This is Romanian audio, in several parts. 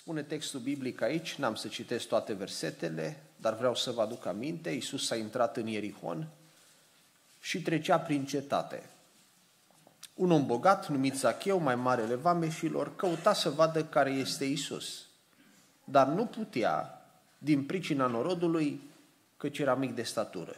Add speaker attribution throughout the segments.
Speaker 1: Spune textul biblic aici, n-am să citesc toate versetele, dar vreau să vă aduc aminte, Iisus a intrat în Ierihon și trecea prin cetate. Un om bogat, numit Zacheu, mai marele vameșilor, căuta să vadă care este Isus, dar nu putea, din pricina norodului, căci era mic de statură.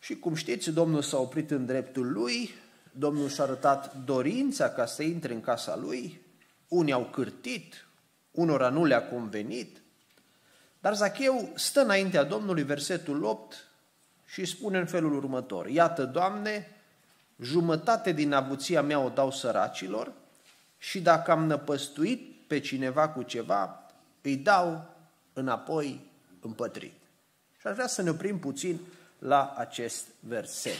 Speaker 1: Și cum știți, Domnul s-a oprit în dreptul lui, Domnul și-a arătat dorința ca să intre în casa lui unii au cârtit, unora nu le-a convenit, dar Zacheu stă înaintea Domnului, versetul 8, și spune în felul următor, Iată, Doamne, jumătate din avuția mea o dau săracilor și dacă am năpăstuit pe cineva cu ceva, îi dau înapoi împătrit. Și aș vrea să ne oprim puțin la acest verset.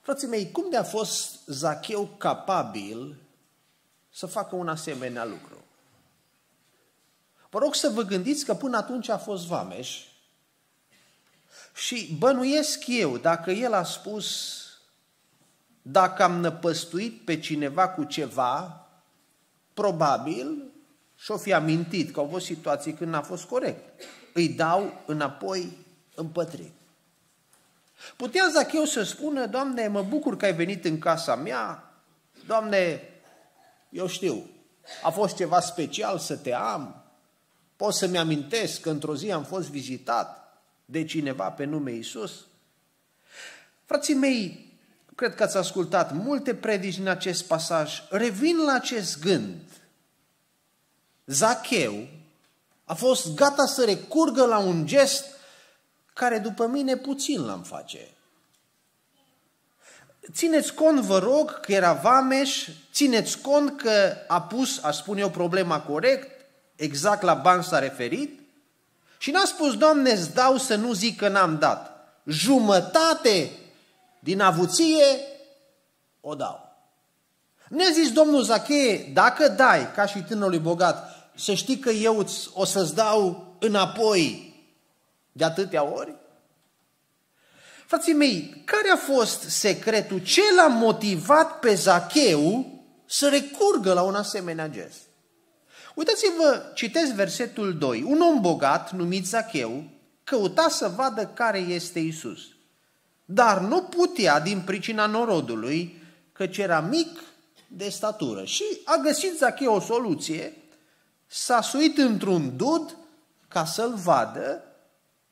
Speaker 1: Frații mei, cum de a fost Zacheu capabil să facă un asemenea lucru. Vă rog să vă gândiți că până atunci a fost vameș și bănuiesc eu dacă el a spus dacă am năpăstuit pe cineva cu ceva, probabil și-o fi amintit că au fost situații când n-a fost corect. Îi dau înapoi împătrit. Putea Zacheu să spună, Doamne, mă bucur că ai venit în casa mea, Doamne, eu știu, a fost ceva special să te am, pot să-mi amintesc că într-o zi am fost vizitat de cineva pe nume Isus. Frații mei, cred că ați ascultat multe predici în acest pasaj. Revin la acest gând. Zacheu a fost gata să recurgă la un gest care după mine puțin l-am face. Țineți cont, vă rog, că era vameș, țineți cont că a pus, a spune eu, problema corect, exact la bani s-a referit și n-a spus, Doamne, îți dau să nu zic că n-am dat. Jumătate din avuție o dau. ne zis Domnul Zacheie, dacă dai, ca și tânărului bogat, să știi că eu o să-ți dau înapoi de atâtea ori? Frații mei, care a fost secretul? Ce l-a motivat pe Zacheu să recurgă la un asemenea gest? Uitați-vă, citesc versetul 2. Un om bogat, numit Zacheu, căuta să vadă care este Isus. Dar nu putea din pricina norodului, căci era mic de statură. Și a găsit Zacheu o soluție, s-a suit într-un dud ca să-l vadă,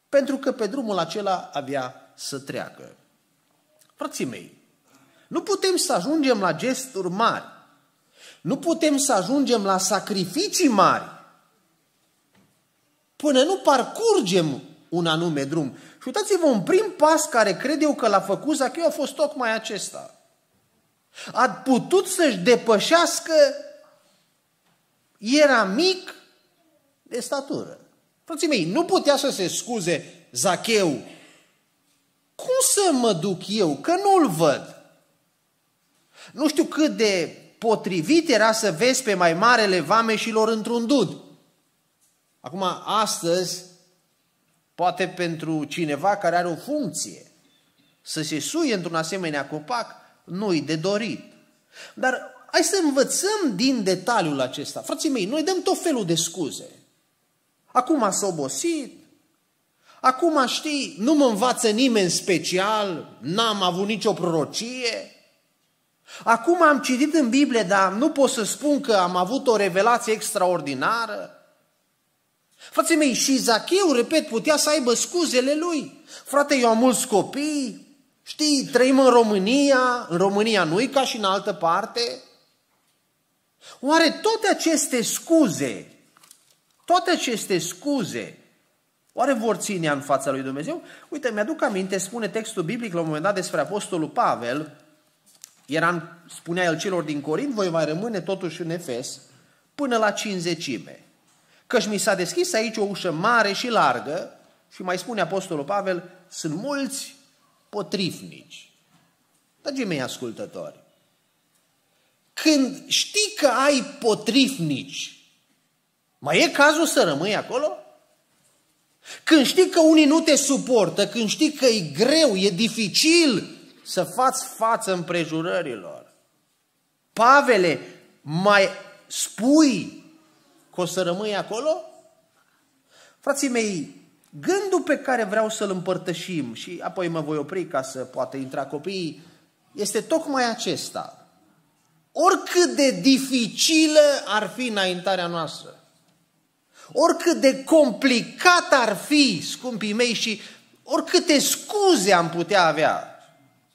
Speaker 1: pentru că pe drumul acela avea să treacă. Frații mei, nu putem să ajungem la gesturi mari. Nu putem să ajungem la sacrificii mari până nu parcurgem un anume drum. Și uitați-vă, un prim pas care cred eu că l-a făcut Zacheu a fost tocmai acesta. A putut să-și depășească era mic de statură. Frății mei, nu putea să se scuze Zacheu cum să mă duc eu? Că nu-l văd. Nu știu cât de potrivit era să vezi pe mai marele vameșilor într-un dud. Acum, astăzi, poate pentru cineva care are o funcție să se suie într-un asemenea copac, nu-i de dorit. Dar hai să învățăm din detaliul acesta. Frații mei, noi dăm tot felul de scuze. Acum s-a obosit, Acum știi, nu mă învață nimeni special, n-am avut nicio prorocie. Acum am citit în Biblie, dar nu pot să spun că am avut o revelație extraordinară. Frații mei, și Zacheu, repet, putea să aibă scuzele lui. Frate, eu am mulți copii, știi, trăim în România, în România nu ca și în altă parte. Oare toate aceste scuze, toate aceste scuze Oare vor ține în fața lui Dumnezeu? Uite, mi-aduc aminte, spune textul biblic la un moment dat despre Apostolul Pavel, era, spunea el celor din Corint, voi mai rămâne totuși în Efes până la cinzecime. Căci mi s-a deschis aici o ușă mare și largă și mai spune Apostolul Pavel, sunt mulți potrivnici. Dragii mei ascultători, când știi că ai potrivnici, mai e cazul să rămâi acolo? Când știi că unii nu te suportă, când știi că e greu, e dificil să faci față împrejurărilor. Pavele, mai spui că o să rămâi acolo? Frații mei, gândul pe care vreau să-l împărtășim și apoi mă voi opri ca să poată intra copiii, este tocmai acesta. Oricât de dificilă ar fi înaintarea noastră, Oricât de complicat ar fi, scumpii mei, și oricâte scuze am putea avea,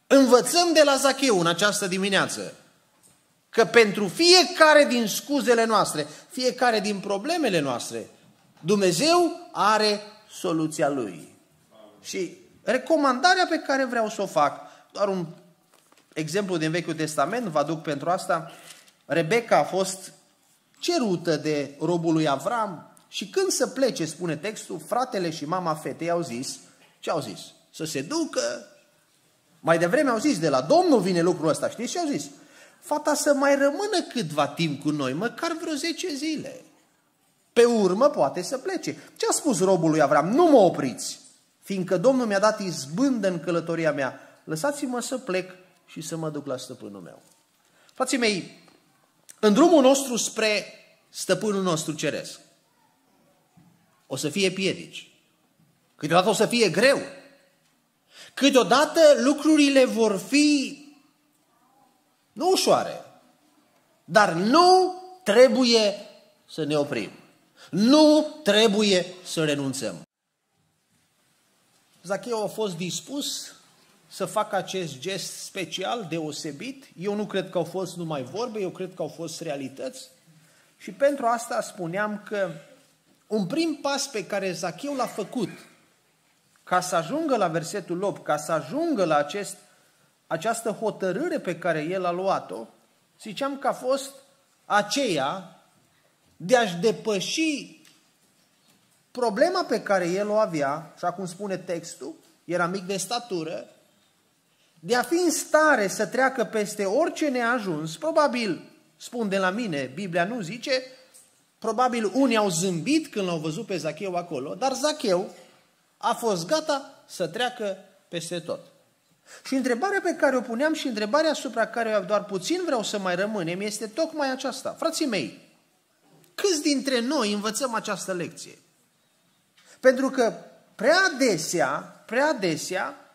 Speaker 1: învățăm de la Zacheu în această dimineață că pentru fiecare din scuzele noastre, fiecare din problemele noastre, Dumnezeu are soluția Lui. Și recomandarea pe care vreau să o fac, doar un exemplu din Vechiul Testament, vă aduc pentru asta, Rebecca a fost cerută de robul lui Avram, și când să plece, spune textul, fratele și mama fetei au zis, ce au zis? Să se ducă. Mai devreme au zis, de la Domnul vine lucrul ăsta, știți ce au zis? Fata să mai rămână câtva timp cu noi, măcar vreo 10 zile. Pe urmă poate să plece. Ce a spus robul lui Avram? Nu mă opriți, fiindcă Domnul mi-a dat izbândă în călătoria mea. Lăsați-mă să plec și să mă duc la stăpânul meu. Frații mei, în drumul nostru spre stăpânul nostru ceresc, o să fie piedici. Câteodată o să fie greu. Câteodată lucrurile vor fi nu ușoare, dar nu trebuie să ne oprim. Nu trebuie să renunțăm. Zacheu a fost dispus să facă acest gest special, deosebit. Eu nu cred că au fost numai vorbe, eu cred că au fost realități. Și pentru asta spuneam că un prim pas pe care Zacheu l-a făcut ca să ajungă la versetul 8, ca să ajungă la acest, această hotărâre pe care el a luat-o, ziceam că a fost aceea de a-și depăși problema pe care el o avea, așa cum spune textul, era mic de statură, de a fi în stare să treacă peste orice neajuns, probabil, spun de la mine, Biblia nu zice, Probabil unii au zâmbit când l-au văzut pe Zacheu acolo, dar Zacheu a fost gata să treacă peste tot. Și întrebarea pe care o puneam și întrebarea asupra care doar puțin vreau să mai rămânem este tocmai aceasta. Frații mei, câți dintre noi învățăm această lecție? Pentru că prea adesea, prea adesea,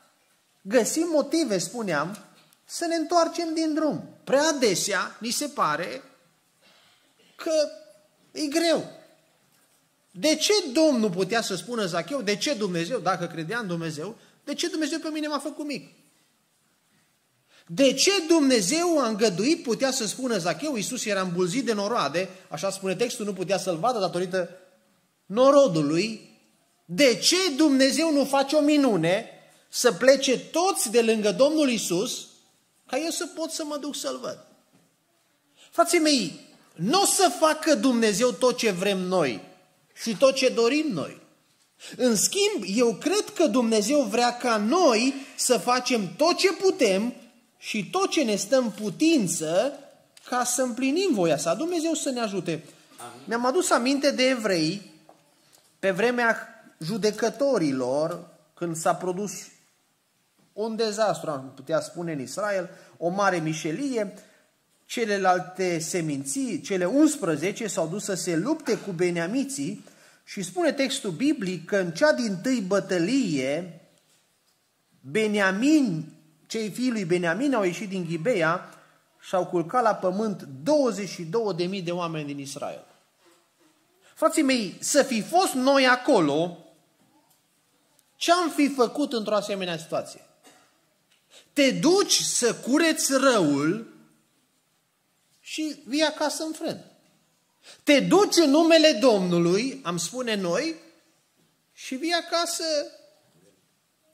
Speaker 1: găsim motive, spuneam, să ne întoarcem din drum. Prea adesea ni se pare că E greu. De ce Domnul putea să spună Zacheu, de ce Dumnezeu, dacă credea în Dumnezeu, de ce Dumnezeu pe mine m-a făcut mic? De ce Dumnezeu a îngăduit, putea să spună Zacheu, Iisus era îmbulzit de noroade, așa spune textul, nu putea să-l vadă datorită norodului, de ce Dumnezeu nu face o minune să plece toți de lângă Domnul Iisus ca eu să pot să mă duc să-L văd? Frații mei, nu o să facă Dumnezeu tot ce vrem noi și tot ce dorim noi. În schimb, eu cred că Dumnezeu vrea ca noi să facem tot ce putem și tot ce ne stăm putință ca să împlinim voia sa. Dumnezeu să ne ajute. Mi-am adus aminte de evrei pe vremea judecătorilor, când s-a produs un dezastru, am putea spune în Israel, o mare mișelie, Celelalte seminții, cele 11, s-au dus să se lupte cu beniamiții și spune textul biblic că în cea din tâi bătălie, Beniamin, cei fii lui Beniamin au ieșit din Ghibeia și au culcat la pământ 22.000 de oameni din Israel. Frații mei, să fi fost noi acolo, ce am fi făcut într-o asemenea situație? Te duci să cureți răul și vii acasă în frân. Te duci în numele Domnului, am spune noi, și vii acasă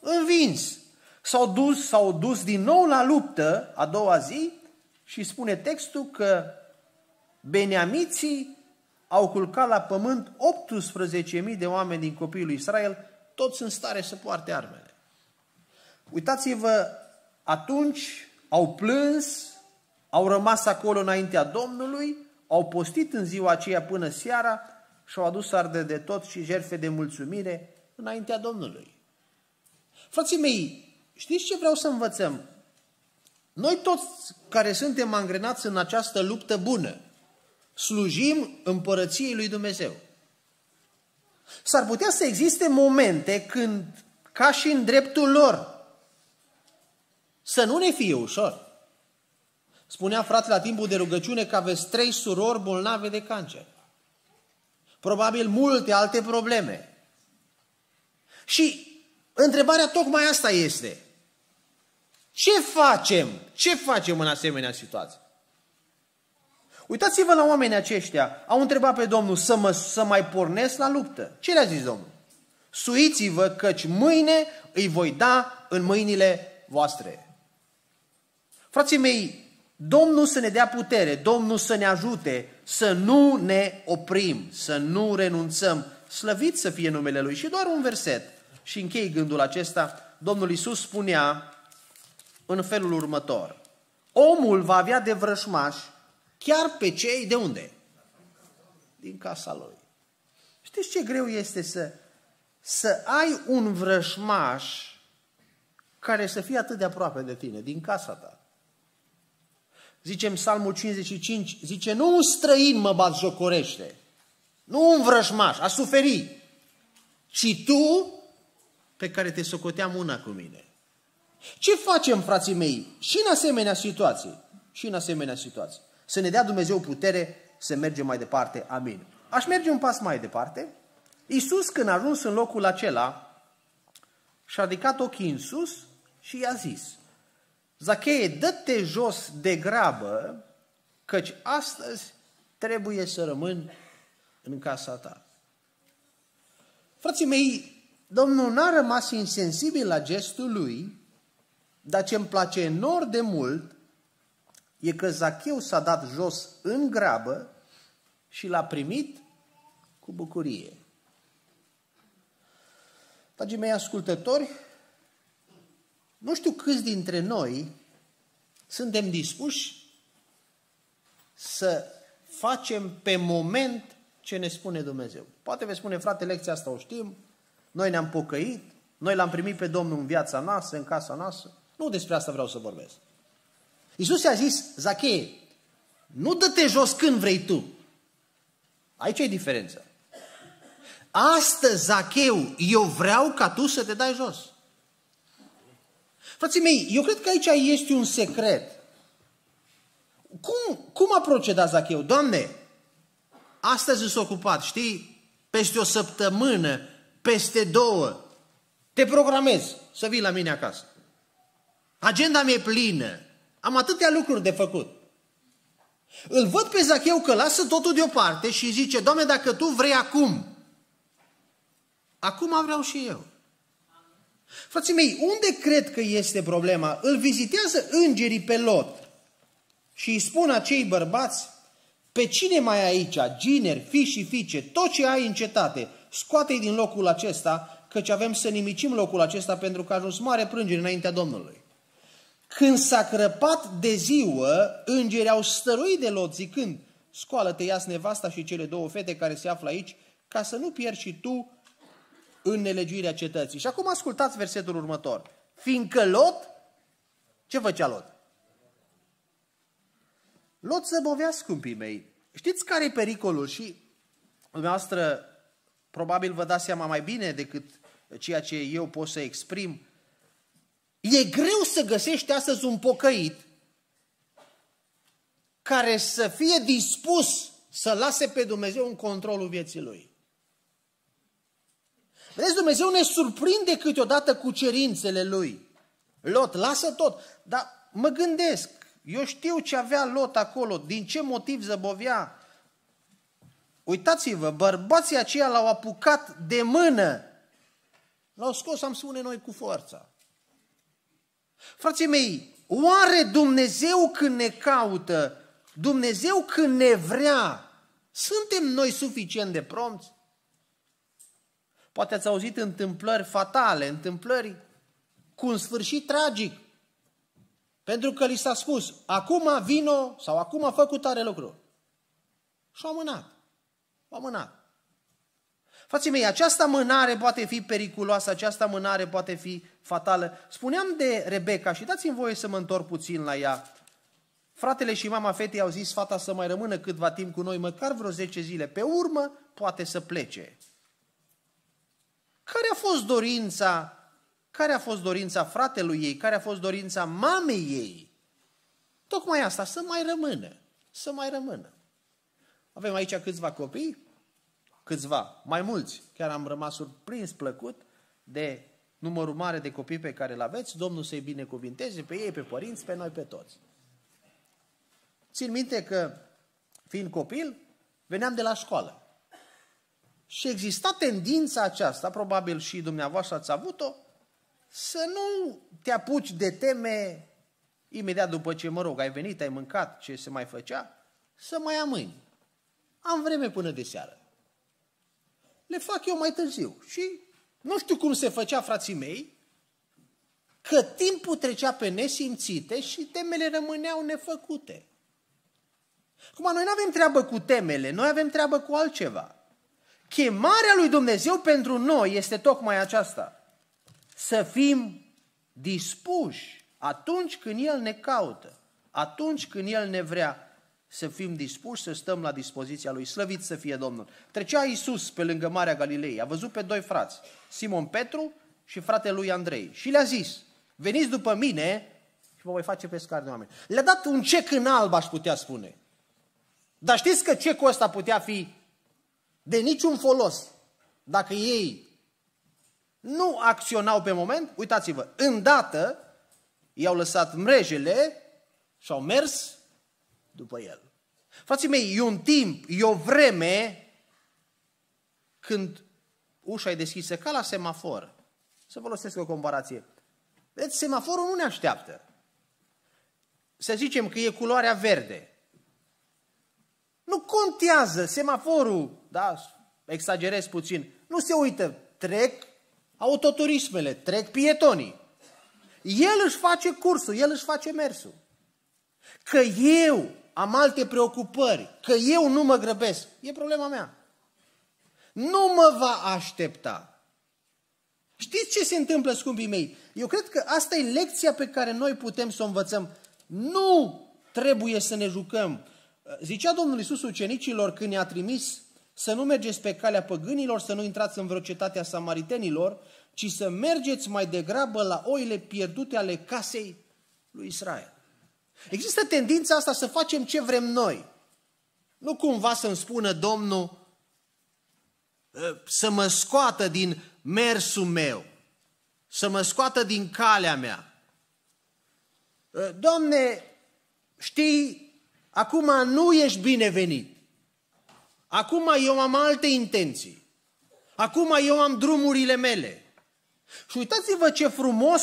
Speaker 1: învins. S-au dus, s-au dus din nou la luptă a doua zi și spune textul că beneamiții au culcat la pământ 18.000 de oameni din copiii lui Israel, toți în stare să poarte armele. Uitați-vă, atunci au plâns au rămas acolo înaintea Domnului, au postit în ziua aceea până seara și au adus arde de tot și jerfe de mulțumire înaintea Domnului. Frații mei, știți ce vreau să învățăm? Noi toți care suntem angrenați în această luptă bună, slujim împărăției lui Dumnezeu. S-ar putea să existe momente când, ca și în dreptul lor, să nu ne fie ușor. Spunea fratele la timpul de rugăciune că aveți trei surori bolnave de cancer. Probabil multe alte probleme. Și întrebarea tocmai asta este. Ce facem? Ce facem în asemenea situație? Uitați-vă la oamenii aceștia. Au întrebat pe Domnul să, mă, să mai pornesc la luptă. Ce le-a zis Domnul? Suiți-vă căci mâine îi voi da în mâinile voastre. Frații mei, Domnul să ne dea putere, Domnul să ne ajute să nu ne oprim, să nu renunțăm. Slăvit să fie numele Lui. Și doar un verset. Și închei gândul acesta. Domnul Isus spunea în felul următor. Omul va avea de vrășmaș chiar pe cei de unde? Din casa lui. Știți ce greu este să, să ai un vrășmaș care să fie atât de aproape de tine, din casa ta? zicem Psalmul 55, zice, nu un străin mă batjocorește, nu un vrăjmaș, a suferit, ci tu pe care te socoteam una cu mine. Ce facem, frații mei, și în asemenea situații? Și în asemenea situații. Să ne dea Dumnezeu putere să mergem mai departe. Amin. Aș merge un pas mai departe. Iisus, când a ajuns în locul acela, și-a ridicat ochii în sus și i-a zis, Zacheie, dă-te jos de grabă, căci astăzi trebuie să rămân în casa ta. Frații mei, Domnul n-a rămas insensibil la gestul lui, dar ce îmi place enorm de mult e că Zacheu s-a dat jos în grabă și l-a primit cu bucurie. Dragii mei ascultători, nu știu câți dintre noi suntem dispuși să facem pe moment ce ne spune Dumnezeu. Poate vei spune, frate, lecția asta o știm, noi ne-am pocăit, noi l-am primit pe Domnul în viața noastră, în casa noastră. Nu despre asta vreau să vorbesc. Iisus i-a zis, Zacheie, nu dă-te jos când vrei tu. Aici e diferența. Astăzi, Zacheu, eu vreau ca tu să te dai jos. Frații mei, eu cred că aici este un secret. Cum, cum a procedat Zacheu? Doamne, astăzi sunt ocupat, știi? Peste o săptămână, peste două, te programez să vii la mine acasă. Agenda mea e plină. Am atâtea lucruri de făcut. Îl văd pe Zacheu că lasă totul deoparte și zice, Doamne, dacă Tu vrei acum, acum vreau și eu. Frații mei, unde cred că este problema? Îl vizitează îngerii pe Lot și îi spun acei bărbați, pe cine mai ai aici, gineri, fi și fiice, tot ce ai în cetate, scoate-i din locul acesta, căci avem să nimicim locul acesta pentru că a ajuns mare prângere înaintea Domnului. Când s-a crăpat de ziua, îngerii au stăruit de Lot zicând, scoală-te, ia nevasta și cele două fete care se află aici, ca să nu pierzi și tu în nelegiuirea cetății. Și acum ascultați versetul următor. Fiindcă Lot, ce făcea Lot? Lot să bovea scumpii mei. Știți care e pericolul? Și dumneavoastră probabil vă dați seama mai bine decât ceea ce eu pot să exprim. E greu să găsești astăzi un pocăit care să fie dispus să lase pe Dumnezeu în controlul vieții lui. Vedeți, Dumnezeu ne surprinde câteodată cu cerințele Lui. Lot, lasă tot. Dar mă gândesc, eu știu ce avea Lot acolo, din ce motiv zăbovia. Uitați-vă, bărbații aceia l-au apucat de mână. L-au scos, am spune noi, cu forța. Frații mei, oare Dumnezeu când ne caută, Dumnezeu când ne vrea, suntem noi suficient de promți? Poate ați auzit întâmplări fatale, întâmplări cu un sfârșit tragic. Pentru că li s-a spus, acum vino sau acum a făcut tare lucru. și a mânat. A mânat. Frații mei, această mânare poate fi periculoasă, această mânare poate fi fatală. Spuneam de Rebecca și dați-mi voie să mă întorc puțin la ea. Fratele și mama fetei au zis fata să mai rămână câtva timp cu noi, măcar vreo 10 zile. Pe urmă poate să plece. Care a fost dorința? Care a fost dorința fratelui ei? Care a fost dorința mamei ei? Tocmai asta, să mai rămână. Să mai rămână. Avem aici câțiva copii, câțiva, mai mulți. Chiar am rămas surprins, plăcut de numărul mare de copii pe care îl aveți. Domnul să-i binecuvinteze pe ei, pe părinți, pe noi, pe toți. Țin minte că, fiind copil, veneam de la școală. Și exista tendința aceasta, probabil și dumneavoastră ați avut-o, să nu te apuci de teme imediat după ce, mă rog, ai venit, ai mâncat, ce se mai făcea, să mai amâni. Am vreme până de seară. Le fac eu mai târziu. Și nu știu cum se făcea frații mei, că timpul trecea pe nesimțite și temele rămâneau nefăcute. Acum, noi nu avem treabă cu temele, noi avem treabă cu altceva. Chemarea lui Dumnezeu pentru noi este tocmai aceasta. Să fim dispuși atunci când El ne caută, atunci când El ne vrea, să fim dispuși să stăm la dispoziția Lui. Slăvit să fie Domnul! Trecea Iisus pe lângă Marea Galilei, a văzut pe doi frați, Simon Petru și fratele lui Andrei și le-a zis, veniți după mine și vă voi face pescar de oameni. Le-a dat un cec în alb, aș putea spune. Dar știți că cecul ăsta putea fi de niciun folos dacă ei nu acționau pe moment, uitați-vă, îndată i-au lăsat mrejele și au mers după el. Frații mei, e un timp, e o vreme când ușa e deschisă ca la semafor. Să folosesc o comparație. Vedeți, semaforul nu ne așteaptă. Să zicem că e culoarea verde. Nu contează semaforul, da, exagerez puțin, nu se uită, trec autoturismele, trec pietonii. El își face cursul, el își face mersul. Că eu am alte preocupări, că eu nu mă grăbesc, e problema mea. Nu mă va aștepta. Știți ce se întâmplă, scumpii mei? Eu cred că asta e lecția pe care noi putem să o învățăm. Nu trebuie să ne jucăm Zicea Domnul Iisus ucenicilor când i-a trimis să nu mergeți pe calea păgânilor, să nu intrați în vreo cetate a samaritenilor, ci să mergeți mai degrabă la oile pierdute ale casei lui Israel. Există tendința asta să facem ce vrem noi. Nu cumva să-mi spună Domnul ă, să mă scoată din mersul meu, să mă scoată din calea mea. Ă, Domne, știi Acum nu ești binevenit. Acum eu am alte intenții. Acum eu am drumurile mele. Și uitați-vă ce frumos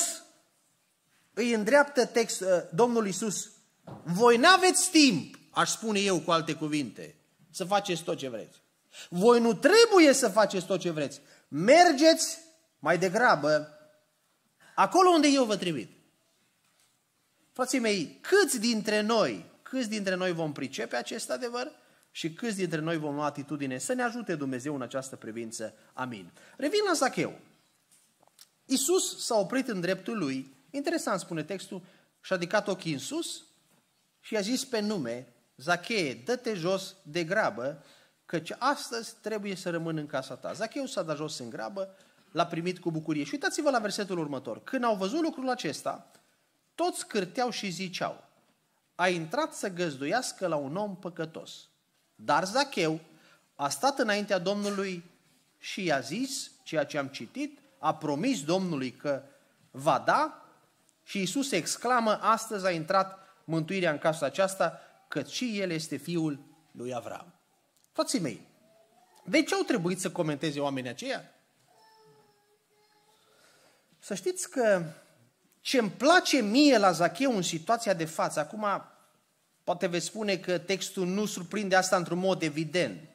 Speaker 1: îi îndreaptă text uh, Domnul Isus. Voi n-aveți timp, aș spune eu cu alte cuvinte, să faceți tot ce vreți. Voi nu trebuie să faceți tot ce vreți. Mergeți mai degrabă acolo unde eu vă trimit. Frații mei, câți dintre noi câți dintre noi vom pricepe acest adevăr și câți dintre noi vom lua atitudine să ne ajute Dumnezeu în această privință. Amin. Revin la Zacheu. Iisus s-a oprit în dreptul lui, interesant spune textul, și-a ridicat ochii în sus și a zis pe nume, Zacheu, dă-te jos de grabă, căci astăzi trebuie să rămân în casa ta. Zacheu s-a dat jos în grabă, l-a primit cu bucurie. Și uitați-vă la versetul următor. Când au văzut lucrul acesta, toți cârteau și ziceau, a intrat să găzduiască la un om păcătos. Dar Zacheu a stat înaintea Domnului și i-a zis ceea ce am citit, a promis Domnului că va da și Iisus exclamă, astăzi a intrat mântuirea în casa aceasta, căci și el este fiul lui Avram. Frații mei, de ce au trebuit să comenteze oamenii aceia? Să știți că ce îmi place mie la Zacheu în situația de față, acum Poate veți spune că textul nu surprinde asta într-un mod evident.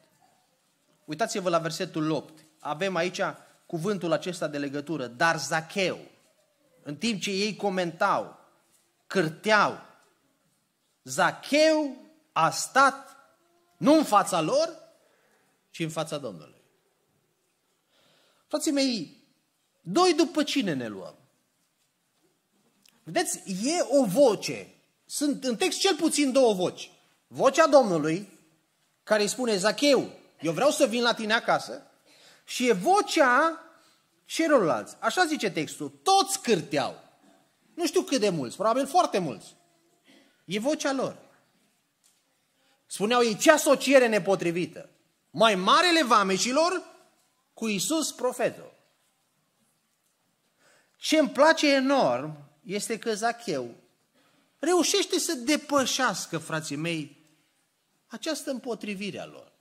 Speaker 1: Uitați-vă la versetul 8. Avem aici cuvântul acesta de legătură. Dar Zacheu, în timp ce ei comentau, cârteau, Zacheu a stat nu în fața lor, ci în fața Domnului. Frații mei, doi după cine ne luăm? Vedeți, e o voce sunt în text cel puțin două voci. Vocea Domnului, care îi spune, Zacheu, eu vreau să vin la tine acasă, și e vocea celorlalți. Așa zice textul, toți cârteau. Nu știu cât de mulți, probabil foarte mulți. E vocea lor. Spuneau ei ce asociere nepotrivită. Mai marele vameșilor cu Isus profetul. Ce îmi place enorm este că Zacheu reușește să depășească, frații mei, această împotrivire a lor.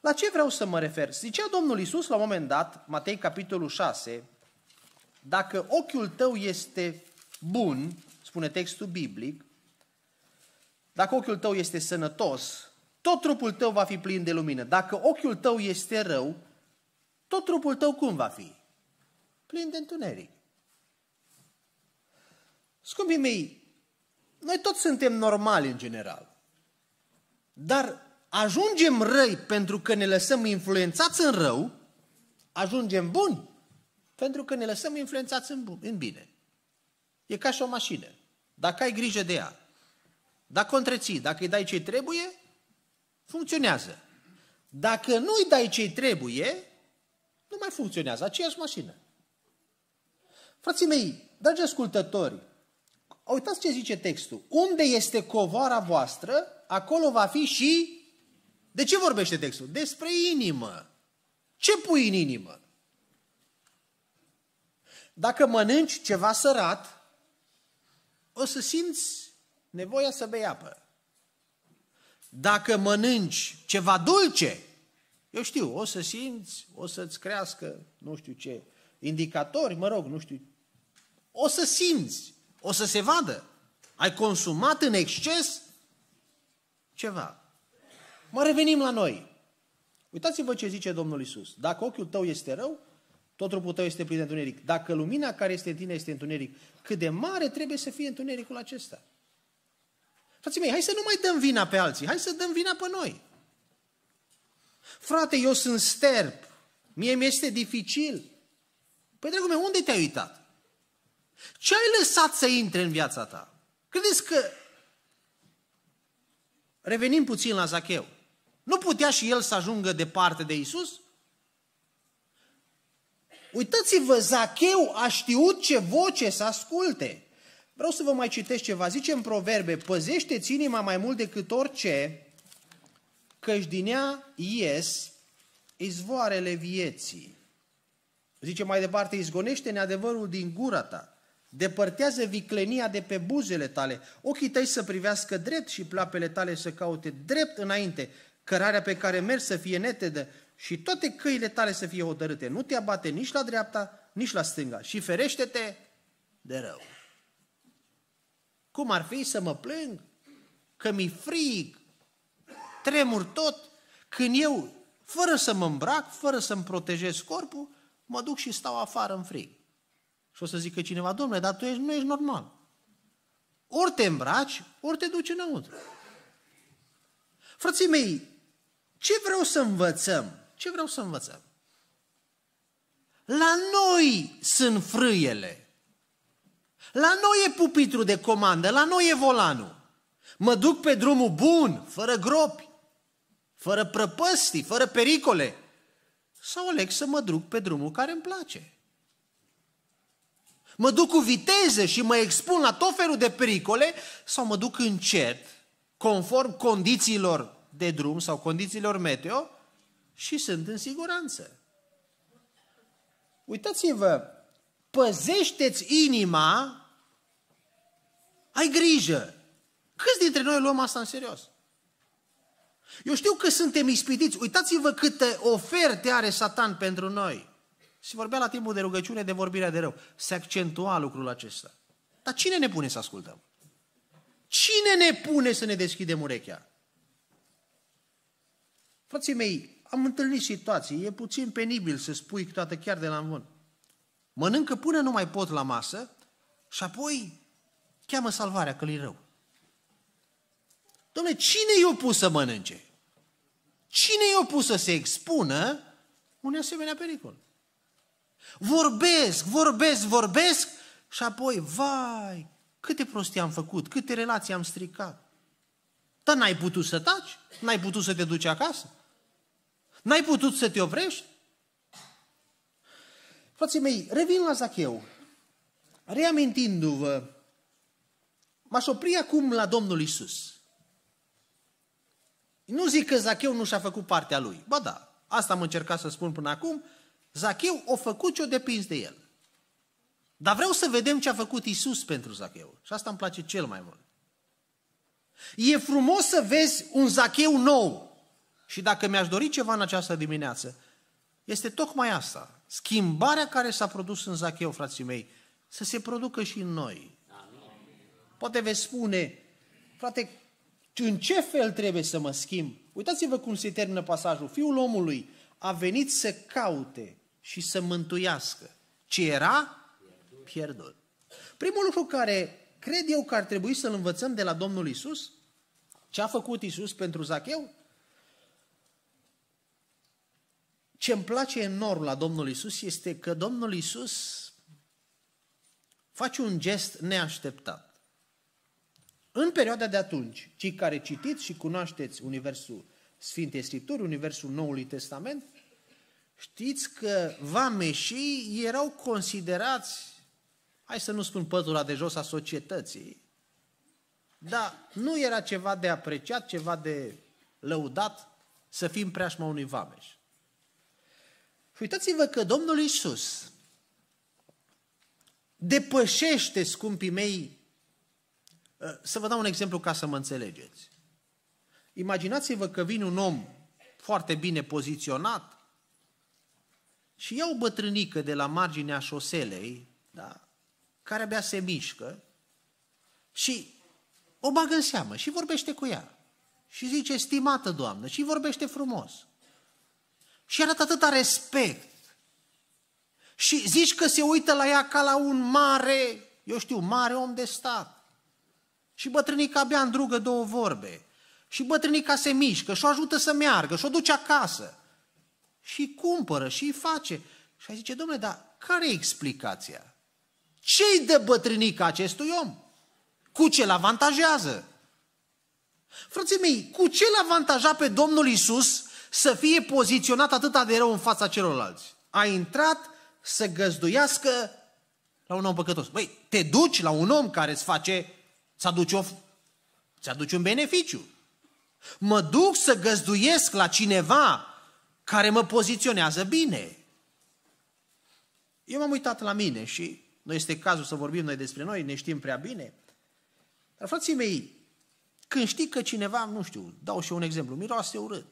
Speaker 1: La ce vreau să mă refer? Zicea Domnul Isus la un moment dat, Matei capitolul 6, dacă ochiul tău este bun, spune textul biblic, dacă ochiul tău este sănătos, tot trupul tău va fi plin de lumină. Dacă ochiul tău este rău, tot trupul tău cum va fi? Plin de întuneric. Scumpii mei, noi toți suntem normali în general. Dar ajungem răi pentru că ne lăsăm influențați în rău, ajungem buni pentru că ne lăsăm influențați în, bun, în bine. E ca și o mașină. Dacă ai grijă de ea, dacă o întreții, dacă îi dai ce trebuie, funcționează. Dacă nu îi dai ce trebuie, nu mai funcționează aceeași mașină. Frații mei, dragi ascultători, Uitați ce zice textul. Unde este covara voastră, acolo va fi și... De ce vorbește textul? Despre inimă. Ce pui în inimă? Dacă mănânci ceva sărat, o să simți nevoia să bei apă. Dacă mănânci ceva dulce, eu știu, o să simți, o să-ți crească, nu știu ce, indicatori, mă rog, nu știu, o să simți. O să se vadă. Ai consumat în exces ceva. Mă revenim la noi. Uitați-vă ce zice Domnul Isus. Dacă ochiul tău este rău, tot trupul tău este plin de întuneric. Dacă lumina care este în tine este întuneric, cât de mare trebuie să fie întunericul acesta? Frații mei, hai să nu mai dăm vina pe alții, hai să dăm vina pe noi. Frate, eu sunt sterb, mie mi este dificil. Păi, dragul meu, unde te-ai uitat? Ce ai lăsat să intre în viața ta? Credeți că... Revenim puțin la Zacheu. Nu putea și el să ajungă departe de Isus? Uitați-vă, Zacheu a știut ce voce să asculte. Vreau să vă mai citesc ceva. Zice în proverbe, păzește-ți inima mai mult decât orice, căci din ea ies izvoarele vieții. Zice mai departe, izgonește neadevărul din gura ta Depărtează viclenia de pe buzele tale, ochii tăi să privească drept și plapele tale să caute drept înainte, cărarea pe care mergi să fie netedă și toate căile tale să fie hotărâte. Nu te abate nici la dreapta, nici la stânga și ferește-te de rău. Cum ar fi să mă plâng? Că mi-e frig, tremur tot, când eu, fără să mă îmbrac, fără să-mi protejez corpul, mă duc și stau afară în frig. Și o să zică cineva, domnule, dar tu ești, nu ești normal. Ori te îmbraci, ori te duci înăuntru. Frății mei, ce vreau să învățăm? Ce vreau să învățăm? La noi sunt frâiele. La noi e pupitru de comandă, la noi e volanul. Mă duc pe drumul bun, fără gropi, fără prăpăstii, fără pericole. Sau aleg să mă duc pe drumul care îmi place. Mă duc cu viteză și mă expun la tot felul de pericole sau mă duc încet, conform condițiilor de drum sau condițiilor meteo și sunt în siguranță. Uitați-vă, păzește-ți inima, ai grijă. Câți dintre noi luăm asta în serios? Eu știu că suntem ispitiți. Uitați-vă câte oferte are Satan pentru noi. Se vorbea la timpul de rugăciune de vorbirea de rău. Se accentua lucrul acesta. Dar cine ne pune să ascultăm? Cine ne pune să ne deschidem urechea? Frații mei, am întâlnit situații, e puțin penibil să spui toată chiar de la învânt. Mănâncă până nu mai pot la masă și apoi cheamă salvarea că-l rău. Dom'le, cine i-a pus să mănânce? Cine i-a pus să se expună unui asemenea pericol? Vorbesc, vorbesc, vorbesc și apoi, vai, câte prostii am făcut, câte relații am stricat. Dar n-ai putut să taci, n-ai putut să te duci acasă, n-ai putut să te oprești. Frații mei, revin la Zacheu, reamintindu-vă, m-aș opri acum la Domnul Isus. Nu zic că Zacheu nu și-a făcut partea lui, ba da, asta am încercat să spun până acum, Zacheu o făcut și o depins de el. Dar vreau să vedem ce a făcut Isus pentru Zacheu. Și asta îmi place cel mai mult. E frumos să vezi un Zacheu nou. Și dacă mi-aș dori ceva în această dimineață, este tocmai asta. Schimbarea care s-a produs în Zacheu, frații mei, să se producă și în noi. Poate veți spune, frate, în ce fel trebuie să mă schimb? Uitați-vă cum se termină pasajul. Fiul omului a venit să caute și să mântuiască. Ce era? Pierdut. Primul lucru care cred eu că ar trebui să-l învățăm de la Domnul Isus, ce a făcut Isus pentru Zacheu, ce îmi place enorm la Domnul Isus este că Domnul Isus face un gest neașteptat. În perioada de atunci, cei care citiți și cunoașteți Universul Sfintei Scripturi, Universul Noului Testament, Știți că vameșii erau considerați, hai să nu spun pătura de jos a societății, dar nu era ceva de apreciat, ceva de lăudat să fim preașma unui vameș. Și uitați-vă că Domnul Isus depășește, scumpii mei, ă, să vă dau un exemplu ca să mă înțelegeți. Imaginați-vă că vine un om foarte bine poziționat, și ia o bătrânică de la marginea șoselei, da, care abia se mișcă și o bagă în seamă și vorbește cu ea. Și zice, stimată doamnă, și vorbește frumos. Și arată atâta respect. Și zici că se uită la ea ca la un mare, eu știu, mare om de stat. Și bătrânica abia îndrugă două vorbe. Și bătrânica se mișcă și o ajută să meargă și o duce acasă și cumpără și îi face. Și ai zice, domnule, dar care e explicația? Ce-i dă bătrânica acestui om? Cu ce-l avantajează? Frății mei, cu ce-l avantaja pe Domnul Isus să fie poziționat atât de rău în fața celorlalți? A intrat să găzduiască la un om păcătos. Băi, te duci la un om care îți face, să aduce, o, să aduce un beneficiu. Mă duc să găzduiesc la cineva care mă poziționează bine. Eu m-am uitat la mine și nu este cazul să vorbim noi despre noi, ne știm prea bine. Dar, frații mei, când știi că cineva, nu știu, dau și eu un exemplu, miroase urât,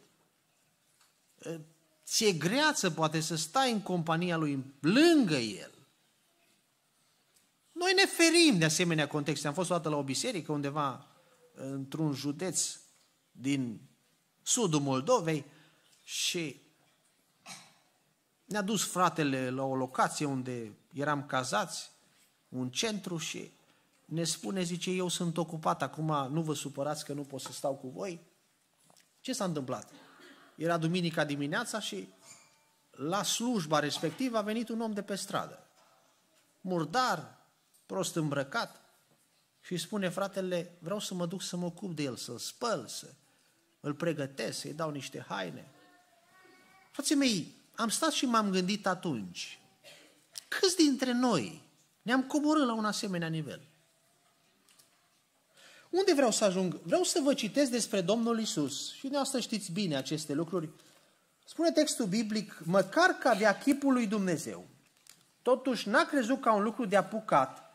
Speaker 1: ți-e greață poate să stai în compania lui, lângă el. Noi ne ferim de asemenea contexte. Am fost o dată la o biserică undeva într-un județ din sudul Moldovei și ne-a dus fratele la o locație unde eram cazați, un centru și ne spune, zice, eu sunt ocupat acum, nu vă supărați că nu pot să stau cu voi. Ce s-a întâmplat? Era duminica dimineața și la slujba respectivă a venit un om de pe stradă, murdar, prost îmbrăcat, și spune, fratele, vreau să mă duc să mă ocup de el, să-l spăl, să îl pregătesc, să-i dau niște haine. Frații mei, am stat și m-am gândit atunci, câți dintre noi ne-am coborât la un asemenea nivel? Unde vreau să ajung? Vreau să vă citesc despre Domnul Isus. Și dumneavoastră știți bine aceste lucruri. Spune textul biblic, măcar că avea chipul lui Dumnezeu, totuși n-a crezut ca un lucru de apucat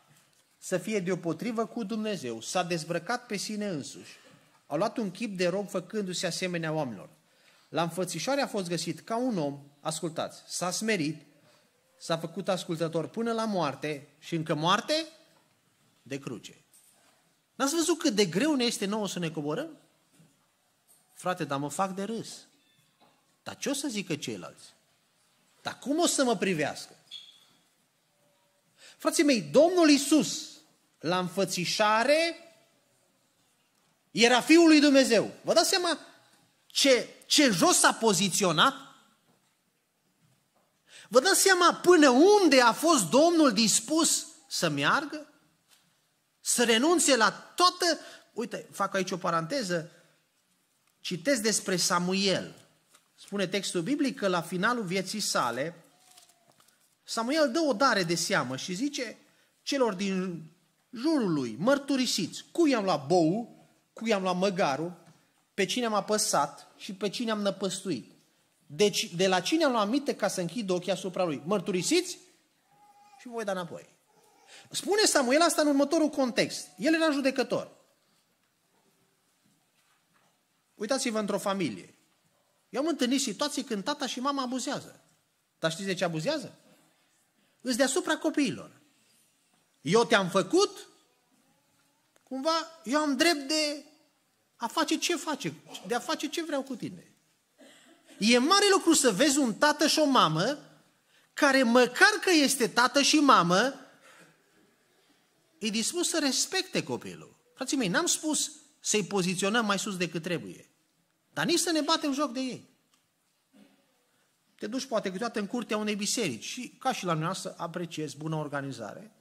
Speaker 1: să fie deopotrivă cu Dumnezeu, s-a dezbrăcat pe sine însuși, a luat un chip de rob făcându-se asemenea oamenilor. La înfățișoare a fost găsit ca un om, ascultați, s-a smerit, s-a făcut ascultător până la moarte și încă moarte de cruce. N-ați văzut cât de greu ne este nouă să ne coborăm? Frate, dar mă fac de râs. Dar ce o să zică ceilalți? Dar cum o să mă privească? Frații mei, Domnul Isus, la înfățișare, era Fiul lui Dumnezeu. Vă dați seama ce, ce jos s-a poziționat? Vă dați seama până unde a fost Domnul dispus să meargă? Să renunțe la toată... Uite, fac aici o paranteză. Citesc despre Samuel. Spune textul biblic că la finalul vieții sale, Samuel dă o dare de seamă și zice celor din jurul lui, mărturisiți, cui am luat bou, cui am luat măgarul, pe cine am apăsat și pe cine am năpăstuit. Deci, de la cine am luat minte ca să închid ochii asupra lui? Mărturisiți și voi da înapoi. Spune Samuel asta în următorul context. El era judecător. Uitați-vă într-o familie. Eu am întâlnit situații când tata și mama abuzează. Dar știți de ce abuzează? Îți deasupra copiilor. Eu te-am făcut, cumva, eu am drept de a face ce face, de a face ce vreau cu tine. E mare lucru să vezi un tată și o mamă care măcar că este tată și mamă, e dispus să respecte copilul. Frații mei, n-am spus să-i poziționăm mai sus decât trebuie, dar nici să ne batem joc de ei. Te duci poate câteodată în curtea unei biserici și, ca și la noastră, apreciezi bună organizare.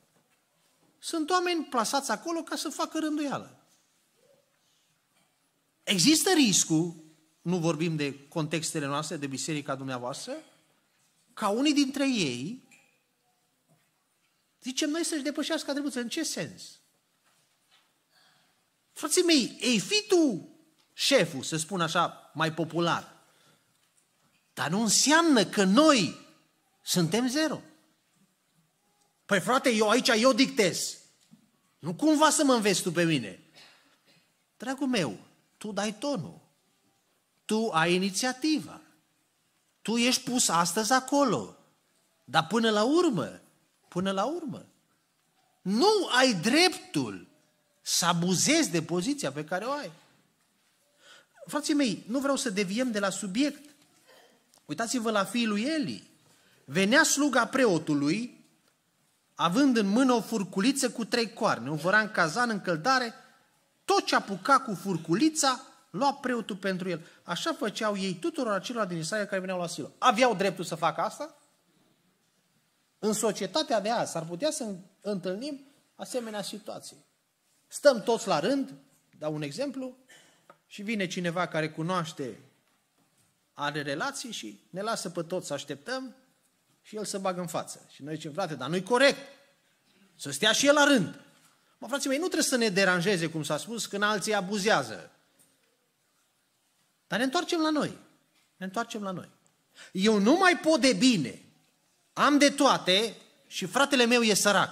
Speaker 1: Sunt oameni plasați acolo ca să facă rânduială. Există riscul, nu vorbim de contextele noastre, de biserica dumneavoastră, ca unii dintre ei, zicem noi, să-și depășească atribuțiile. În ce sens? Frații mei, ei fi tu șeful, să spun așa, mai popular. Dar nu înseamnă că noi suntem zero. Păi frate, eu aici, eu dictez. Nu cumva să mă înveți tu pe mine. Dragul meu, tu dai tonul, tu ai inițiativa, tu ești pus astăzi acolo, dar până la urmă, până la urmă, nu ai dreptul să abuzezi de poziția pe care o ai. Frații mei, nu vreau să deviem de la subiect. Uitați-vă la fiul lui Eli. Venea sluga preotului, având în mână o furculiță cu trei coarne, un voran cazan în căldare tot ce apuca cu furculița, lua preotul pentru el. Așa făceau ei tuturor acelor din Israel care veneau la Silo. Aveau dreptul să facă asta? În societatea de azi ar putea să întâlnim asemenea situații. Stăm toți la rând, dau un exemplu, și vine cineva care cunoaște, are relații și ne lasă pe toți să așteptăm și el să bagă în față. Și noi zicem, frate, dar nu-i corect. Să stea și el la rând. Mă, frații mei, nu trebuie să ne deranjeze, cum s-a spus, când alții abuzează. Dar ne întoarcem la noi. Ne întoarcem la noi. Eu nu mai pot de bine. Am de toate și fratele meu e sărac.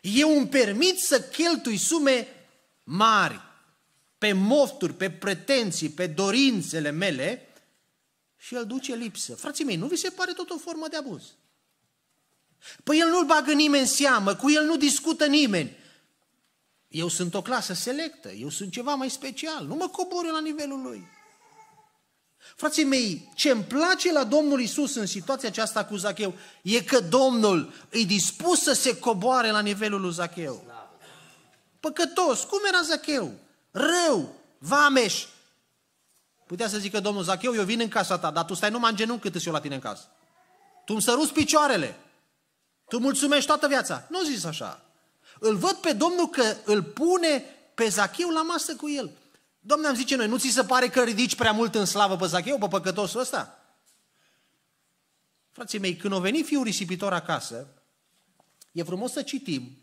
Speaker 1: Eu îmi permit să cheltui sume mari pe mofturi, pe pretenții, pe dorințele mele și el duce lipsă. Frații mei, nu vi se pare tot o formă de abuz? Păi el nu-l bagă nimeni în seamă, cu el nu discută nimeni. Eu sunt o clasă selectă, eu sunt ceva mai special, nu mă cobor la nivelul lui. Frații mei, ce îmi place la Domnul Isus în situația aceasta cu Zacheu e că Domnul îi dispus să se coboare la nivelul lui Zacheu. Păcătos, cum era Zacheu? Rău, vameș. Putea să zică Domnul Zacheu, eu vin în casa ta, dar tu stai numai în genunchi cât eu la tine în casă. Tu îmi săruți picioarele. Tu mulțumești toată viața. Nu zis așa. Îl văd pe Domnul că îl pune pe Zacheu la masă cu el. Domnul, am zice noi, nu ți se pare că ridici prea mult în slavă pe Zacheu, pe păcătosul ăsta? Frații mei, când o veni fiul risipitor acasă, e frumos să citim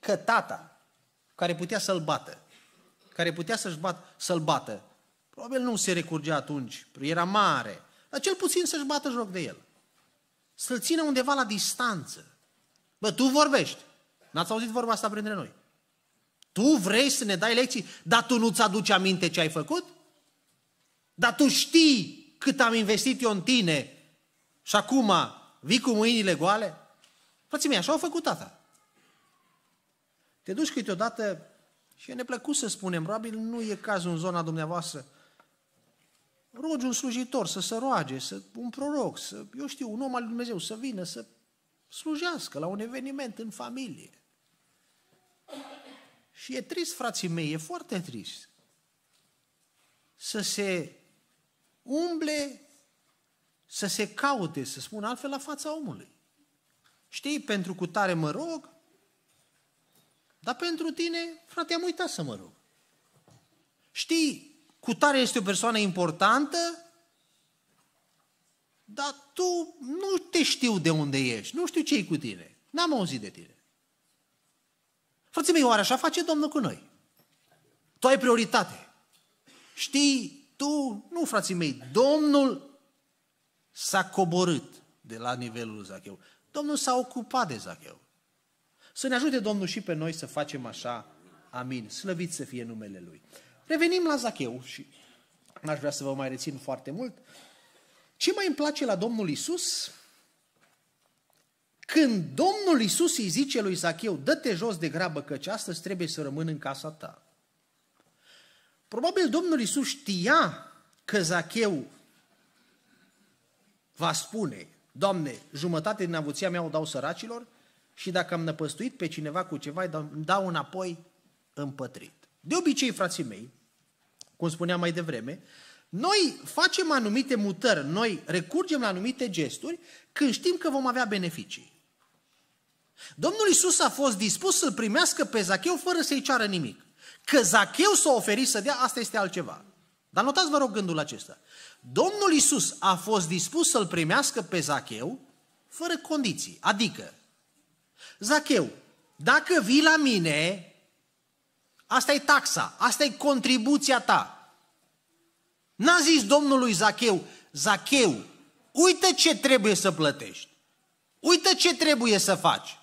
Speaker 1: că tata, care putea să-l bată, care putea să-și bat, să-l bată, probabil nu se recurgea atunci, era mare, dar cel puțin să-și bată joc de el să-l țină undeva la distanță. Bă, tu vorbești. N-ați auzit vorba asta printre noi. Tu vrei să ne dai lecții, dar tu nu-ți aduci aminte ce ai făcut? Dar tu știi cât am investit eu în tine și acum vii cu mâinile goale? Frații mei, așa au făcut tata. Te duci câteodată și e neplăcut să spunem, probabil nu e cazul în zona dumneavoastră, rogi un slujitor să se roage, să, un proroc, să, eu știu, un om al lui Dumnezeu să vină să slujească la un eveniment în familie. Și e trist, frații mei, e foarte trist să se umble, să se caute, să spun altfel, la fața omului. Știi, pentru cu tare mă rog, dar pentru tine, frate, am uitat să mă rog. Știi, cu tare este o persoană importantă, dar tu nu te știu de unde ești, nu știu ce e cu tine, n-am auzit de tine. Frății mei, oare așa face Domnul cu noi? Tu ai prioritate. Știi, tu, nu frații mei, Domnul s-a coborât de la nivelul Zacheu. Domnul s-a ocupat de Zacheu. Să ne ajute Domnul și pe noi să facem așa. Amin. Slăvit să fie numele Lui. Revenim la Zacheu și n-aș vrea să vă mai rețin foarte mult. Ce mai îmi place la Domnul Isus? Când Domnul Isus îi zice lui Zacheu, dă-te jos de grabă căci astăzi trebuie să rămân în casa ta. Probabil Domnul Isus știa că Zacheu va spune, Doamne, jumătate din avuția mea o dau săracilor și dacă am năpăstuit pe cineva cu ceva, îmi dau înapoi împătrit. De obicei, frații mei, cum spuneam mai devreme, noi facem anumite mutări, noi recurgem la anumite gesturi când știm că vom avea beneficii. Domnul Isus a fost dispus să-l primească pe Zacheu fără să-i ceară nimic. Că Zacheu s-a oferit să dea, asta este altceva. Dar notați, vă rog, gândul acesta. Domnul Isus a fost dispus să-l primească pe Zacheu fără condiții. Adică, Zacheu, dacă vii la mine, Asta e taxa, asta e contribuția ta. N-a zis domnului Zacheu, Zacheu, uite ce trebuie să plătești. uite ce trebuie să faci.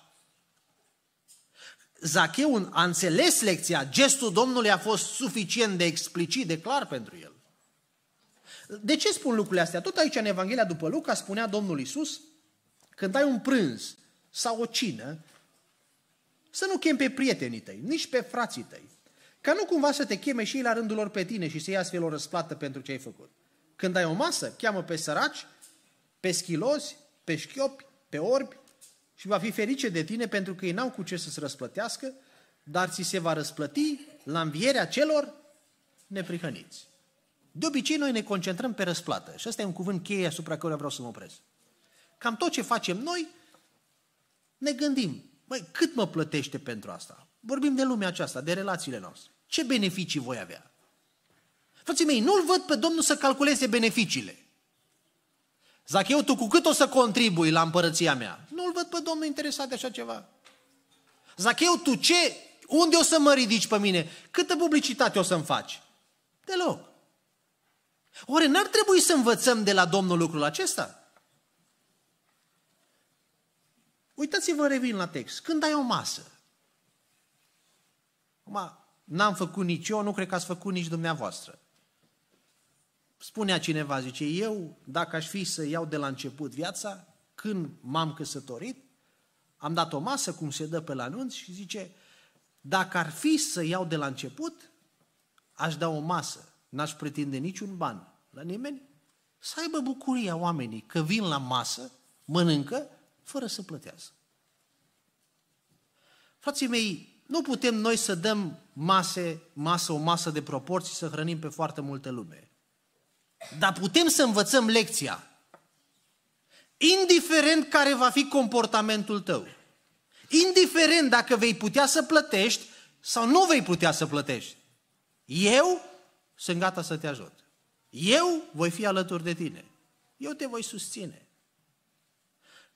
Speaker 1: Zacheu a înțeles lecția, gestul Domnului a fost suficient de explicit, de clar pentru el. De ce spun lucrurile astea? Tot aici în Evanghelia după Luca spunea Domnul Isus, când ai un prânz sau o cină, să nu chem pe prietenii tăi, nici pe frații tăi, ca nu cumva să te cheme și ei la rândul lor pe tine și să ia astfel o răsplată pentru ce ai făcut. Când ai o masă, cheamă pe săraci, pe schilozi, pe șchiopi, pe orbi și va fi ferice de tine pentru că ei n-au cu ce să-ți răsplătească, dar ți se va răsplăti la învierea celor neprihăniți. De obicei noi ne concentrăm pe răsplată și ăsta e un cuvânt cheie asupra care vreau să mă opresc. Cam tot ce facem noi, ne gândim, băi, cât mă plătește pentru asta? Vorbim de lumea aceasta, de relațiile noastre. Ce beneficii voi avea? Frații mei, nu-l văd pe Domnul să calculeze beneficiile. Zacheu, tu cu cât o să contribui la împărăția mea? Nu-l văd pe Domnul interesat de așa ceva. Zacheu, tu ce? Unde o să mă ridici pe mine? Câtă publicitate o să-mi faci? Deloc. Oare n-ar trebui să învățăm de la Domnul lucrul acesta? Uitați-vă, revin la text. Când ai o masă, Acum, n-am făcut nici eu, nu cred că ați făcut nici dumneavoastră. Spunea cineva, zice, eu, dacă aș fi să iau de la început viața, când m-am căsătorit, am dat o masă, cum se dă pe la anunț, și zice, dacă ar fi să iau de la început, aș da o masă, n-aș pretinde niciun ban la nimeni, să aibă bucuria oamenii că vin la masă, mănâncă, fără să plătească. Frații mei, nu putem noi să dăm mase, masă, o masă de proporții, să hrănim pe foarte multe lume. Dar putem să învățăm lecția. Indiferent care va fi comportamentul tău, indiferent dacă vei putea să plătești sau nu vei putea să plătești, eu sunt gata să te ajut. Eu voi fi alături de tine. Eu te voi susține.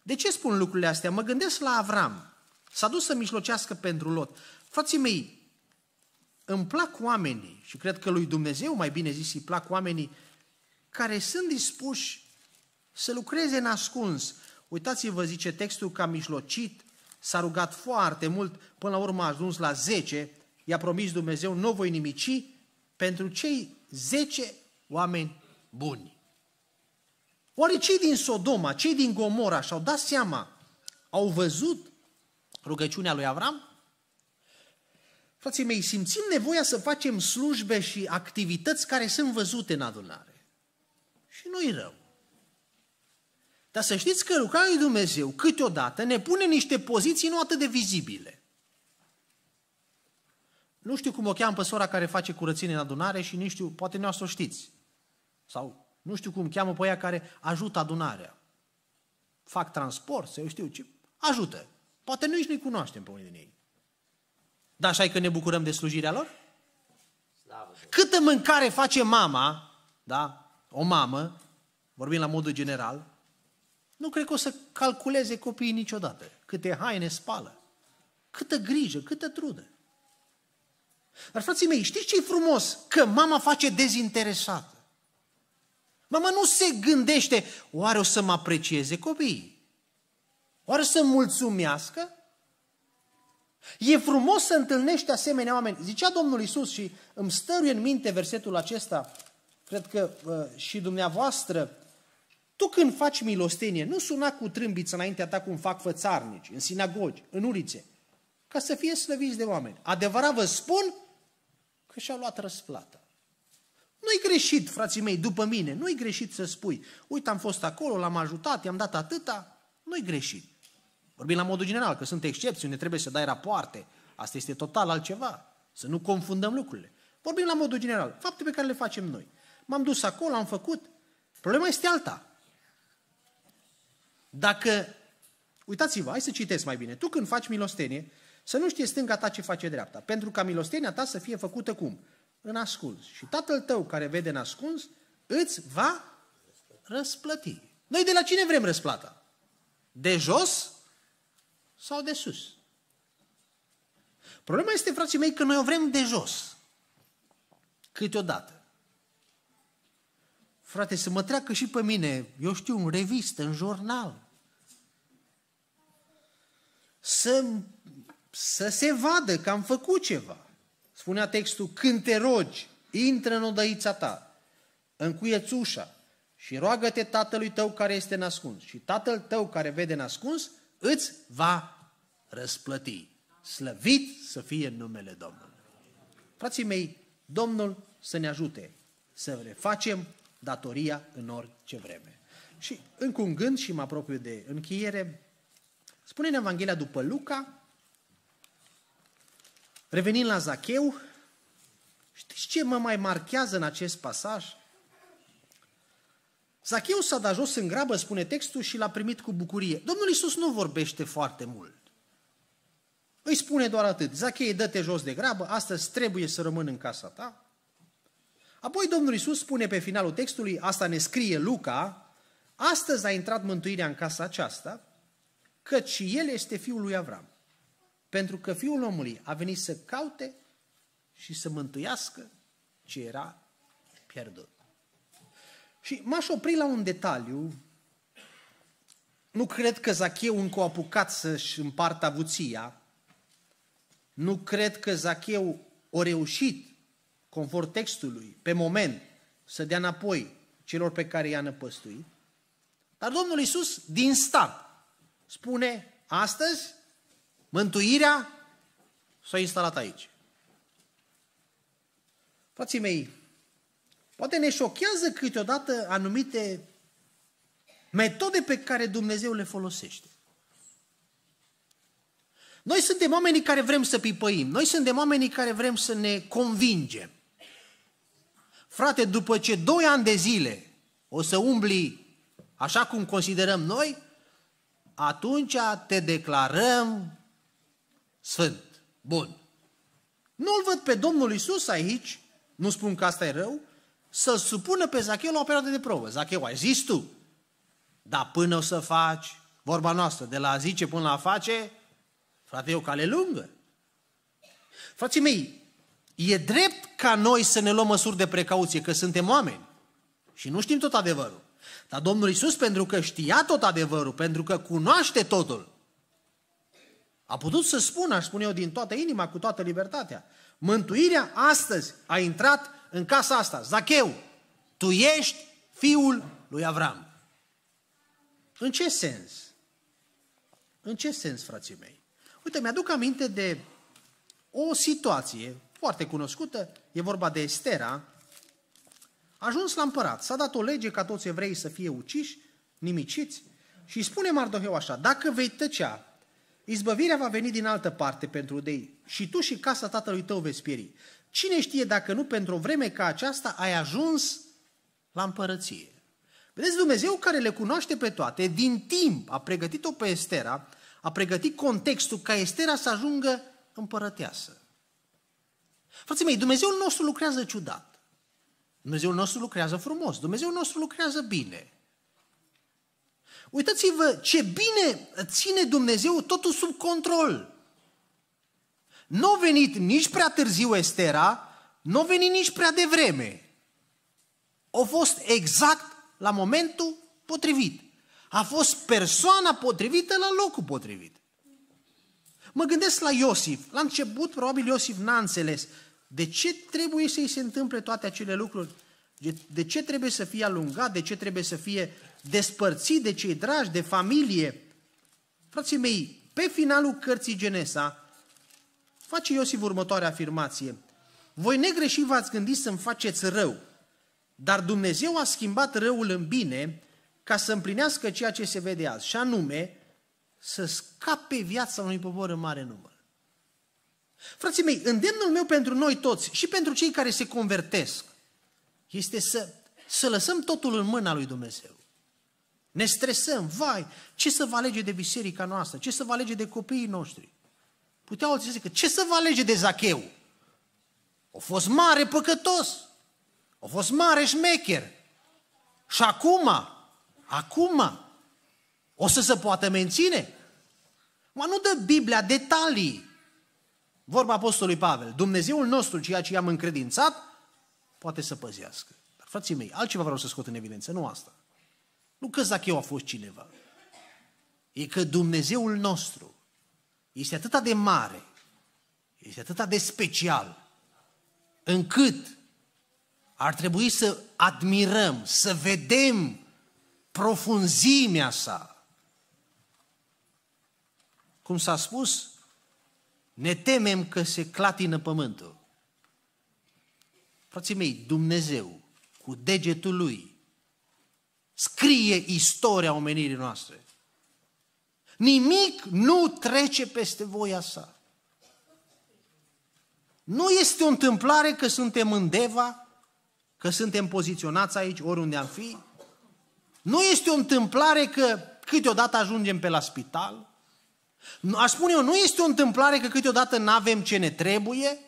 Speaker 1: De ce spun lucrurile astea? Mă gândesc la Avram. S-a dus să mijlocească pentru Lot. Frații mei, îmi plac oamenii și cred că lui Dumnezeu, mai bine zis, îi plac oamenii care sunt dispuși să lucreze în ascuns. Uitați-vă, zice textul, că a mijlocit, s-a rugat foarte mult, până la urmă a ajuns la 10, i-a promis Dumnezeu, nu voi nimici pentru cei 10 oameni buni. Oare cei din Sodoma, cei din Gomora și-au dat seama, au văzut rugăciunea lui Avram? Frații mei, simțim nevoia să facem slujbe și activități care sunt văzute în adunare. Și nu-i rău. Dar să știți că lucrarea lui Dumnezeu câteodată ne pune niște poziții nu atât de vizibile. Nu știu cum o cheam pe sora care face curățenie în adunare și nu știu, poate nu o știți. Sau nu știu cum cheamă pe ea care ajută adunarea. Fac transport, să eu știu ce, ajută. Poate nici nu-i cunoaștem pe unii din ei. Dar așa e că ne bucurăm de slujirea lor? Câtă mâncare face mama, da, o mamă, vorbim la modul general, nu cred că o să calculeze copiii niciodată. Câte haine spală, câtă grijă, câtă trudă. Dar, frații mei, știți ce e frumos? Că mama face dezinteresată. Mama nu se gândește, oare o să mă aprecieze copiii? Oare să mulțumească? E frumos să întâlnești asemenea oameni. Zicea Domnul Isus și îmi stăruie în minte versetul acesta, cred că uh, și dumneavoastră, tu când faci milostenie, nu suna cu trâmbiță înaintea ta cum fac fățarnici, în sinagogi, în ulițe, ca să fie slăviți de oameni. Adevărat vă spun că și-au luat răsplată. Nu-i greșit, frații mei, după mine, nu-i greșit să spui, uite, am fost acolo, l-am ajutat, i-am dat atâta, nu-i greșit. Vorbim la modul general, că sunt excepții unde trebuie să dai rapoarte. Asta este total altceva. Să nu confundăm lucrurile. Vorbim la modul general. Fapte pe care le facem noi. M-am dus acolo, am făcut. Problema este alta. Dacă, uitați-vă, hai să citesc mai bine. Tu când faci milostenie, să nu știe stânga ta ce face dreapta. Pentru ca milostenia ta să fie făcută cum? În ascuns. Și tatăl tău care vede în ascuns, îți va răsplăti. Noi de la cine vrem răsplata? De jos sau de sus. Problema este, frații mei, că noi o vrem de jos. Câteodată. Frate, să mă treacă și pe mine, eu știu, în revistă, în jurnal. Să, să se vadă că am făcut ceva. Spunea textul, când te rogi, intră în odăița ta, în cuiețușa și roagă-te tatălui tău care este nascuns. Și tatăl tău care vede nascuns îți va răsplăti. Slăvit să fie în numele Domnului. Frații mei, Domnul să ne ajute să refacem datoria în orice vreme. Și încă un gând și mă apropiu de încheiere. Spune în Evanghelia după Luca, revenind la Zacheu, știți ce mă mai marchează în acest pasaj? Zacheu s-a dat jos în grabă, spune textul, și l-a primit cu bucurie. Domnul Iisus nu vorbește foarte mult. Îi spune doar atât, Zachei, dă-te jos de grabă, astăzi trebuie să rămân în casa ta. Apoi Domnul Iisus spune pe finalul textului, asta ne scrie Luca, astăzi a intrat mântuirea în casa aceasta, căci și el este fiul lui Avram. Pentru că fiul omului a venit să caute și să mântuiască ce era pierdut. Și m-aș opri la un detaliu. Nu cred că Zacheu încă a apucat să-și împartă avuția. Nu cred că Zacheu a reușit, conform textului, pe moment, să dea înapoi celor pe care i-a năpăstuit. Dar Domnul Iisus, din start, spune astăzi, mântuirea s-a instalat aici. Frații mei, Poate ne șochează câteodată anumite metode pe care Dumnezeu le folosește. Noi suntem oamenii care vrem să pipăim, noi suntem oamenii care vrem să ne convingem. Frate, după ce doi ani de zile o să umbli așa cum considerăm noi, atunci te declarăm sfânt, bun. Nu-l văd pe Domnul Isus aici, nu spun că asta e rău, să-l supună pe Zacheu la o perioadă de probă. Zacheu, ai zis tu, dar până o să faci, vorba noastră, de la a zice până la a face, frate, e o cale lungă. Frații mei, e drept ca noi să ne luăm măsuri de precauție, că suntem oameni și nu știm tot adevărul. Dar Domnul Isus, pentru că știa tot adevărul, pentru că cunoaște totul, a putut să spună, aș spune eu, din toată inima, cu toată libertatea. Mântuirea astăzi a intrat în casa asta, Zacheu, tu ești fiul lui Avram. În ce sens? În ce sens, frații mei? Uite, mi-aduc aminte de o situație foarte cunoscută, e vorba de Estera, a ajuns la împărat, s-a dat o lege ca toți evreii să fie uciși, nimiciți, și spune Mardoheu așa, dacă vei tăcea, izbăvirea va veni din altă parte pentru dei și tu și casa tatălui tău veți pieri. Cine știe dacă nu pentru o vreme ca aceasta ai ajuns la împărăție? Vedeți, Dumnezeu care le cunoaște pe toate, din timp a pregătit-o pe Estera, a pregătit contextul ca Estera să ajungă împărăteasă. Frații mei, Dumnezeul nostru lucrează ciudat. Dumnezeul nostru lucrează frumos. Dumnezeul nostru lucrează bine. Uitați-vă ce bine ține Dumnezeu totul sub control. Nu a venit nici prea târziu Estera, nu a venit nici prea devreme. A fost exact la momentul potrivit. A fost persoana potrivită la locul potrivit. Mă gândesc la Iosif. La început, probabil Iosif n-a înțeles de ce trebuie să-i se întâmple toate acele lucruri. De ce trebuie să fie alungat, de ce trebuie să fie despărțit de cei dragi, de familie. Frații mei, pe finalul cărții Genesa, face Iosif următoarea afirmație. Voi negreși v-ați gândit să-mi faceți rău, dar Dumnezeu a schimbat răul în bine ca să împlinească ceea ce se vede azi, și anume să scape viața unui popor în mare număr. Frații mei, îndemnul meu pentru noi toți și pentru cei care se convertesc este să, să lăsăm totul în mâna lui Dumnezeu. Ne stresăm, vai, ce să vă alege de biserica noastră, ce să vă alege de copiii noștri, Puteau să zică, ce să vă alege de Zacheu? A fost mare păcătos, a fost mare șmecher. Și acum, acum, o să se poată menține? Mă, nu dă Biblia detalii. Vorba Apostolului Pavel, Dumnezeul nostru, ceea ce i-am încredințat, poate să păzească. Dar, frații mei, altceva vreau să scot în evidență, nu asta. Nu că Zacheu a fost cineva. E că Dumnezeul nostru este atât de mare, este atât de special, încât ar trebui să admirăm, să vedem profunzimea sa. Cum s-a spus, ne temem că se clatină pământul. Frații mei, Dumnezeu, cu degetul lui, scrie istoria omenirii noastre. Nimic nu trece peste voia sa. Nu este o întâmplare că suntem în Deva, că suntem poziționați aici oriunde am fi. Nu este o întâmplare că câteodată ajungem pe la spital. Aș spune eu, nu este o întâmplare că câteodată nu avem ce ne trebuie.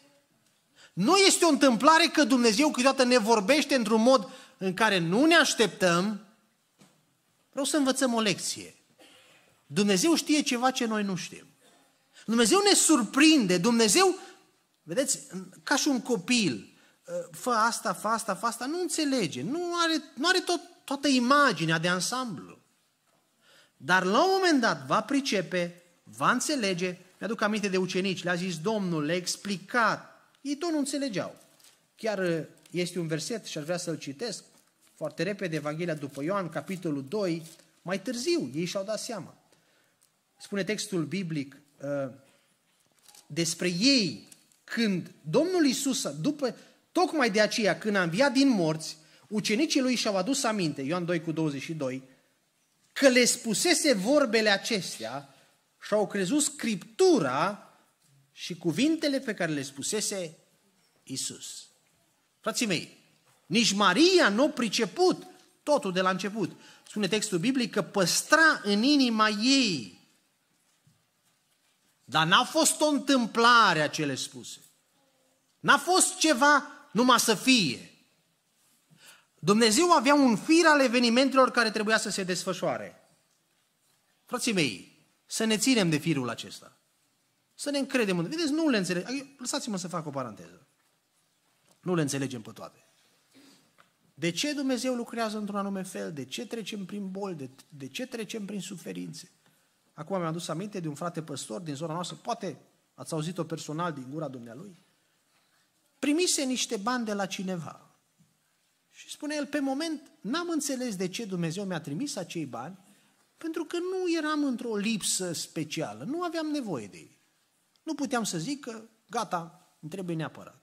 Speaker 1: Nu este o întâmplare că Dumnezeu câteodată ne vorbește într-un mod în care nu ne așteptăm. Vreau să învățăm o lecție. Dumnezeu știe ceva ce noi nu știm. Dumnezeu ne surprinde, Dumnezeu, vedeți, ca și un copil, ă, fă asta, fă asta, fă asta, nu înțelege, nu are, nu are tot, toată imaginea de ansamblu. Dar la un moment dat va pricepe, va înțelege, mi-aduc aminte de ucenici, le-a zis Domnul, le-a explicat, ei tot nu înțelegeau. Chiar ă, este un verset și aș vrea să-l citesc, foarte repede, Evanghelia după Ioan, capitolul 2, mai târziu, ei și-au dat seama spune textul biblic, uh, despre ei când Domnul Isus, după, tocmai de aceea, când a înviat din morți, ucenicii lui și-au adus aminte, Ioan 2 cu 22, că le spusese vorbele acestea și au crezut Scriptura și cuvintele pe care le spusese Isus. Frații mei, nici Maria nu a priceput totul de la început. Spune textul biblic că păstra în inima ei dar n-a fost o întâmplare a cele spuse. N-a fost ceva numai să fie. Dumnezeu avea un fir al evenimentelor care trebuia să se desfășoare. Frații mei, să ne ținem de firul acesta. Să ne încredem în... Vedeți, nu le înțelegem. Adică, lăsați-mă să fac o paranteză. Nu le înțelegem pe toate. De ce Dumnezeu lucrează într-un anume fel? De ce trecem prin boli? De, de ce trecem prin suferințe? Acum mi-am adus aminte de un frate păstor din zona noastră, poate ați auzit-o personal din gura dumnealui, primise niște bani de la cineva. Și spune el, pe moment, n-am înțeles de ce Dumnezeu mi-a trimis acei bani, pentru că nu eram într-o lipsă specială, nu aveam nevoie de ei. Nu puteam să zic că, gata, îmi trebuie neapărat.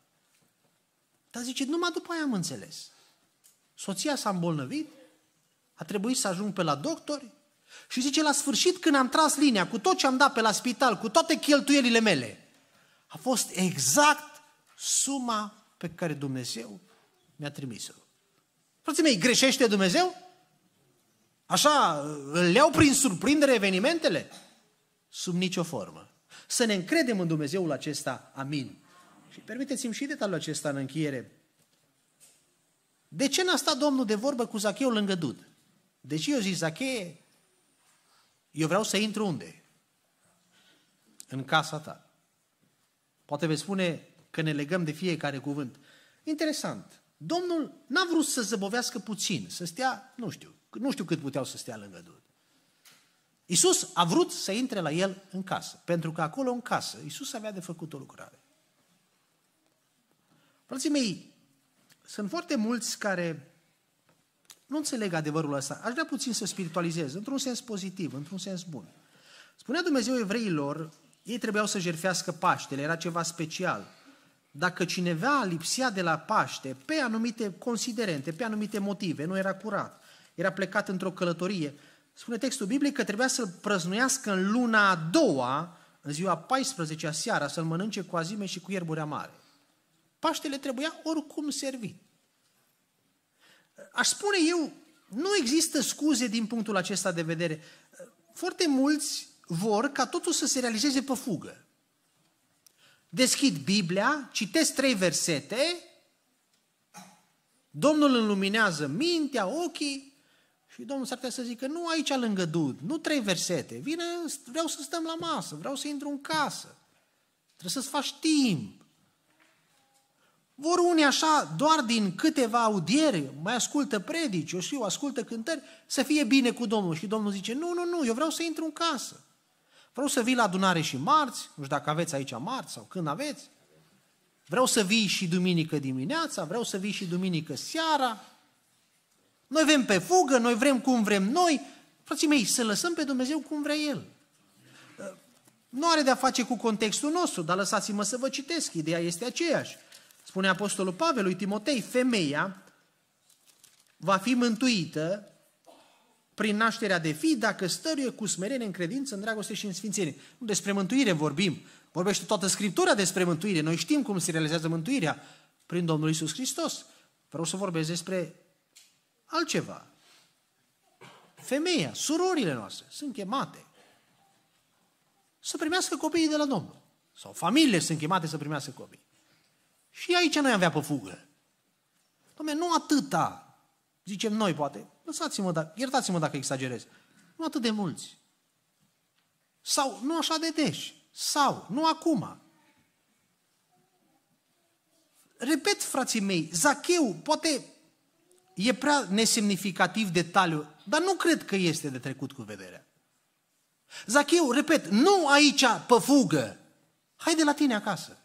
Speaker 1: Dar zice, numai după aia am înțeles. Soția s-a îmbolnăvit, a trebuit să ajung pe la doctori, și zice, la sfârșit, când am tras linia, cu tot ce am dat pe la spital, cu toate cheltuielile mele, a fost exact suma pe care Dumnezeu mi-a trimis-o. Frații mei, greșește Dumnezeu? Așa, îl iau prin surprindere evenimentele? Sub nicio formă. Să ne încredem în Dumnezeul acesta. Amin. Și permiteți-mi și detaliul acesta în încheiere. De ce n-a stat Domnul de vorbă cu Zacheu lângă Dud? Deci eu zic, Zacheu, eu vreau să intru unde? În casa ta. Poate vei spune că ne legăm de fiecare cuvânt. Interesant. Domnul n-a vrut să zăbovească puțin, să stea, nu știu, nu știu cât puteau să stea lângă Dumnezeu. Iisus a vrut să intre la el în casă, pentru că acolo în casă Iisus avea de făcut o lucrare. Frații mei, sunt foarte mulți care nu înțeleg adevărul ăsta. Aș vrea puțin să spiritualizez, într-un sens pozitiv, într-un sens bun. Spunea Dumnezeu evreilor, ei trebuiau să jerfească Paștele, era ceva special. Dacă cineva lipsea de la Paște pe anumite considerente, pe anumite motive, nu era curat, era plecat într-o călătorie, spune textul biblic că trebuia să-l prăznuiască în luna a doua, în ziua 14 a seara, să-l mănânce cu azime și cu ierburi amare. Paștele trebuia oricum servit aș spune eu, nu există scuze din punctul acesta de vedere. Foarte mulți vor ca totul să se realizeze pe fugă. Deschid Biblia, citesc trei versete, Domnul înluminează mintea, ochii și Domnul s-ar putea să zică, nu aici lângă dud, nu trei versete, vine, vreau să stăm la masă, vreau să intru în casă, trebuie să-ți faci timp. Vor unii așa, doar din câteva audieri, mai ascultă predici, eu știu, ascultă cântări, să fie bine cu Domnul. Și Domnul zice, nu, nu, nu, eu vreau să intru în casă. Vreau să vii la adunare și marți, nu știu dacă aveți aici marți sau când aveți. Vreau să vii și duminică dimineața, vreau să vii și duminică seara. Noi vrem pe fugă, noi vrem cum vrem noi. Frații mei, să lăsăm pe Dumnezeu cum vrea El. Nu are de-a face cu contextul nostru, dar lăsați-mă să vă citesc, ideea este aceeași. Spune Apostolul Pavel lui Timotei, femeia va fi mântuită prin nașterea de fi dacă stăruie cu smerenie în credință, în dragoste și în sfințenie. Nu despre mântuire vorbim. Vorbește toată Scriptura despre mântuire. Noi știm cum se realizează mântuirea prin Domnul Isus Hristos. Vreau să vorbesc despre altceva. Femeia, surorile noastre sunt chemate să primească copiii de la Domnul. Sau familiile sunt chemate să primească copii. Și aici noi avea pe fugă. Dom'le, nu atâta, zicem noi poate, lăsați-mă, da, iertați-mă dacă exagerez, nu atât de mulți. Sau nu așa de deși. Sau nu acum. Repet, frații mei, Zacheu poate e prea nesemnificativ detaliu, dar nu cred că este de trecut cu vederea. Zacheu, repet, nu aici pe fugă. de la tine acasă.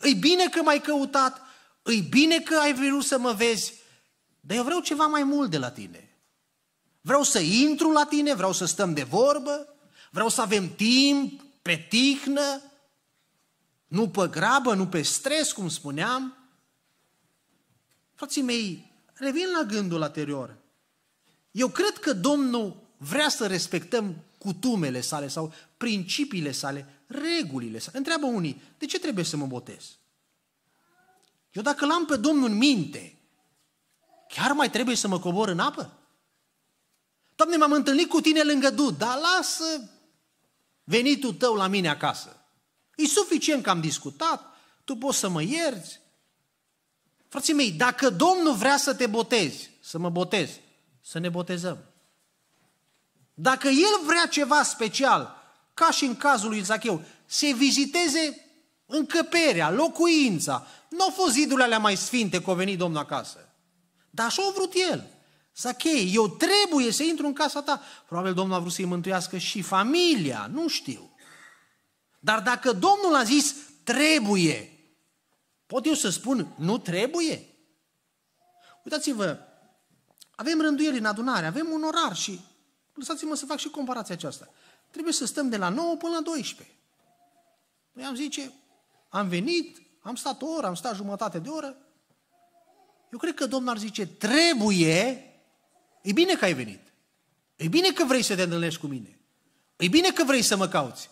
Speaker 1: Îi bine că m-ai căutat, îi bine că ai vrut să mă vezi, dar eu vreau ceva mai mult de la tine. Vreau să intru la tine, vreau să stăm de vorbă, vreau să avem timp, pe tihnă, nu pe grabă, nu pe stres, cum spuneam. Frații mei, revin la gândul anterior. Eu cred că Domnul vrea să respectăm cutumele sale sau principiile sale, regulile. Întreabă unii, de ce trebuie să mă botez? Eu dacă l-am pe Domnul în minte, chiar mai trebuie să mă cobor în apă? Doamne, m-am întâlnit cu tine lângă dud, dar lasă venitul tău la mine acasă. E suficient că am discutat, tu poți să mă ierți. Frații mei, dacă Domnul vrea să te botezi, să mă botezi, să ne botezăm. Dacă El vrea ceva special, ca și în cazul lui Zacheu, se viziteze încăperea, locuința. Nu au fost zidurile alea mai sfinte că a venit Domnul acasă. Dar așa a vrut el. Zachei, eu trebuie să intru în casa ta. Probabil Domnul a vrut să-i mântuiască și familia, nu știu. Dar dacă Domnul a zis, trebuie, pot eu să spun, nu trebuie? Uitați-vă, avem rânduieli în adunare, avem un orar și lăsați-mă să fac și comparația aceasta. Trebuie să stăm de la 9 până la 12. Noi păi am zice, am venit, am stat o oră, am stat jumătate de oră. Eu cred că Domnul ar zice, trebuie, e bine că ai venit. E bine că vrei să te întâlnești cu mine. E bine că vrei să mă cauți.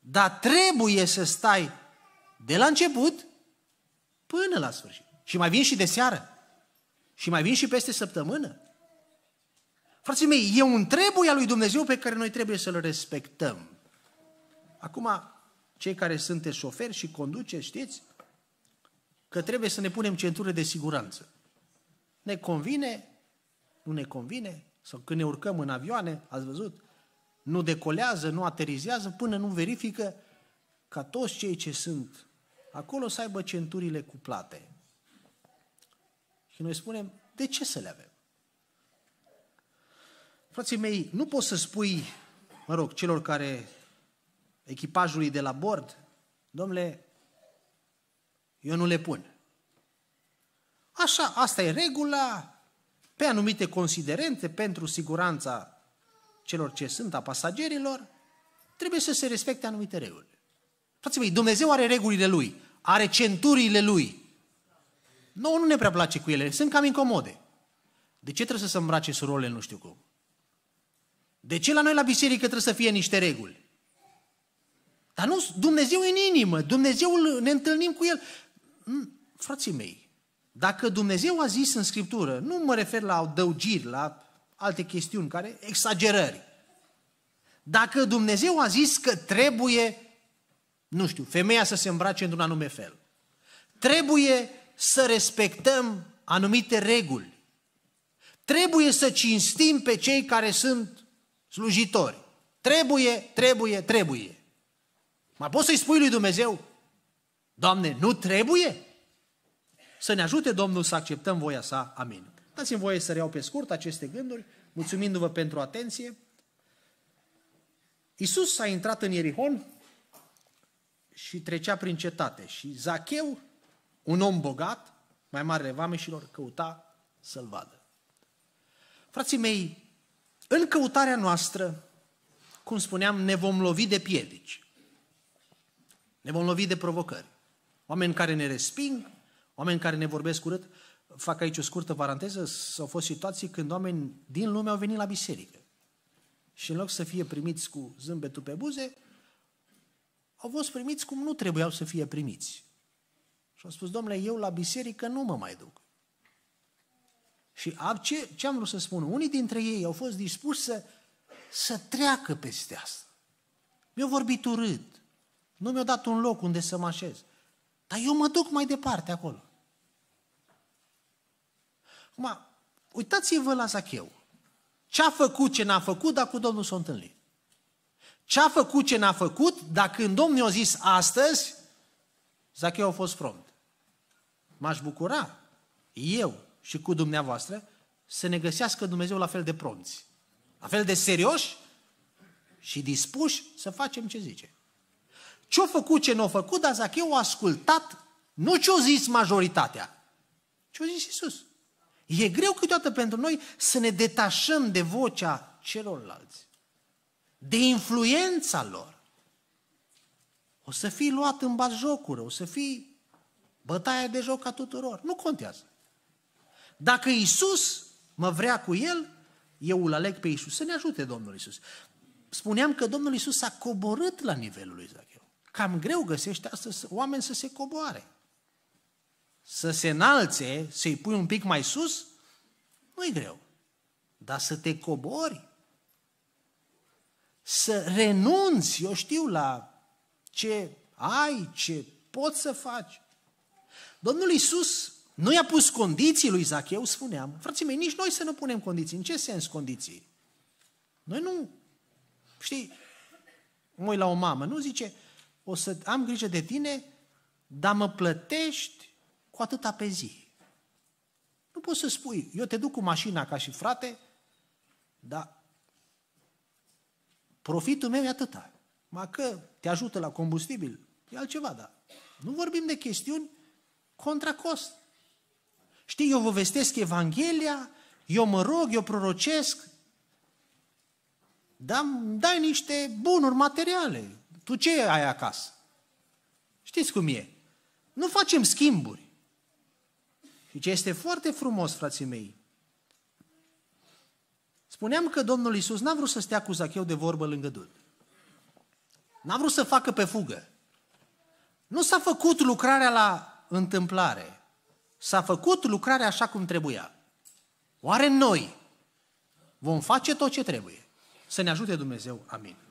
Speaker 1: Dar trebuie să stai de la început până la sfârșit. Și mai vin și de seară. Și mai vin și peste săptămână. Frații mei, e un trebuie al lui Dumnezeu pe care noi trebuie să-l respectăm. Acum, cei care sunteți șoferi și conduceți, știți că trebuie să ne punem centură de siguranță. Ne convine, nu ne convine, sau când ne urcăm în avioane, ați văzut, nu decolează, nu aterizează, până nu verifică ca toți cei ce sunt acolo să aibă centurile cuplate. Și noi spunem, de ce să le avem? Frații mei, nu poți să spui, mă rog, celor care, echipajului de la bord, domnule, eu nu le pun. Așa, asta e regula, pe anumite considerente pentru siguranța celor ce sunt, a pasagerilor, trebuie să se respecte anumite reguli. Frații mei, Dumnezeu are regulile Lui, are centurile Lui. Nouă nu ne prea place cu ele, sunt cam incomode. De ce trebuie să se îmbrace surorile nu știu cum? De ce la noi la biserică trebuie să fie niște reguli? Dar nu, Dumnezeu e în inimă, Dumnezeu ne întâlnim cu El. Mm, frații mei, dacă Dumnezeu a zis în Scriptură, nu mă refer la dăugiri, la alte chestiuni, care exagerări. Dacă Dumnezeu a zis că trebuie, nu știu, femeia să se îmbrace într-un anume fel, trebuie să respectăm anumite reguli, trebuie să cinstim pe cei care sunt slujitori. Trebuie, trebuie, trebuie. Mai poți să-i spui lui Dumnezeu, Doamne, nu trebuie? Să ne ajute Domnul să acceptăm voia sa. Amin. Dați-mi voie să reiau pe scurt aceste gânduri, mulțumindu-vă pentru atenție. Isus a intrat în Ierihon și trecea prin cetate și Zacheu, un om bogat, mai mare vameșilor, căuta să-l vadă. Frații mei, în căutarea noastră, cum spuneam, ne vom lovi de piedici. Ne vom lovi de provocări. Oameni care ne resping, oameni care ne vorbesc urât. Fac aici o scurtă paranteză, s-au fost situații când oameni din lume au venit la biserică. Și în loc să fie primiți cu zâmbetul pe buze, au fost primiți cum nu trebuiau să fie primiți. Și au spus, domnule, eu la biserică nu mă mai duc. Și ce, ce am vrut să spun? Unii dintre ei au fost dispuși să, să treacă peste asta. Mi-au vorbit urât, nu mi-au dat un loc unde să mă așez. Dar eu mă duc mai departe acolo. Acum, uitați-vă la Zacheu. Ce a făcut, ce n-a făcut, dacă cu Domnul s-a întâlnit. Ce a făcut, ce n-a făcut, dacă când Domnul i-a zis astăzi, Zacheu a fost front. M-aș bucura eu și cu dumneavoastră să ne găsească Dumnezeu la fel de pronți, la fel de serioși și dispuși să facem ce zice. Ce-a făcut, ce nu a făcut, dar Zacheu a ascultat nu ce-a zis majoritatea, ce-a zis Isus. E greu câteodată pentru noi să ne detașăm de vocea celorlalți, de influența lor. O să fii luat în bat jocură, o să fii bătaia de joc a tuturor. Nu contează. Dacă Isus mă vrea cu El, eu îl aleg pe Isus. Să ne ajute Domnul Isus. Spuneam că Domnul Isus s-a coborât la nivelul lui Zacheu. Cam greu găsește astăzi oameni să se coboare. Să se înalțe, să-i pui un pic mai sus, nu e greu. Dar să te cobori, să renunți, eu știu, la ce ai, ce poți să faci. Domnul Isus nu i-a pus condiții lui Zacheu, spuneam. Frații mei, nici noi să nu punem condiții. În ce sens condiții? Noi nu. Știi, mă la o mamă, nu zice, o să am grijă de tine, dar mă plătești cu atâta pe zi. Nu poți să spui, eu te duc cu mașina ca și frate, dar profitul meu e atâta. Mă că te ajută la combustibil, e altceva, dar nu vorbim de chestiuni contra cost. Știi, eu vă vestesc Evanghelia, eu mă rog, eu prorocesc, dar îmi dai niște bunuri materiale. Tu ce ai acasă? Știți cum e? Nu facem schimburi. Și ce este foarte frumos, frații mei, spuneam că Domnul Iisus n-a vrut să stea cu Zacheu de vorbă lângă dâl. N-a vrut să facă pe fugă. Nu s-a făcut lucrarea la întâmplare s-a făcut lucrarea așa cum trebuia. Oare noi vom face tot ce trebuie? Să ne ajute Dumnezeu. Amin.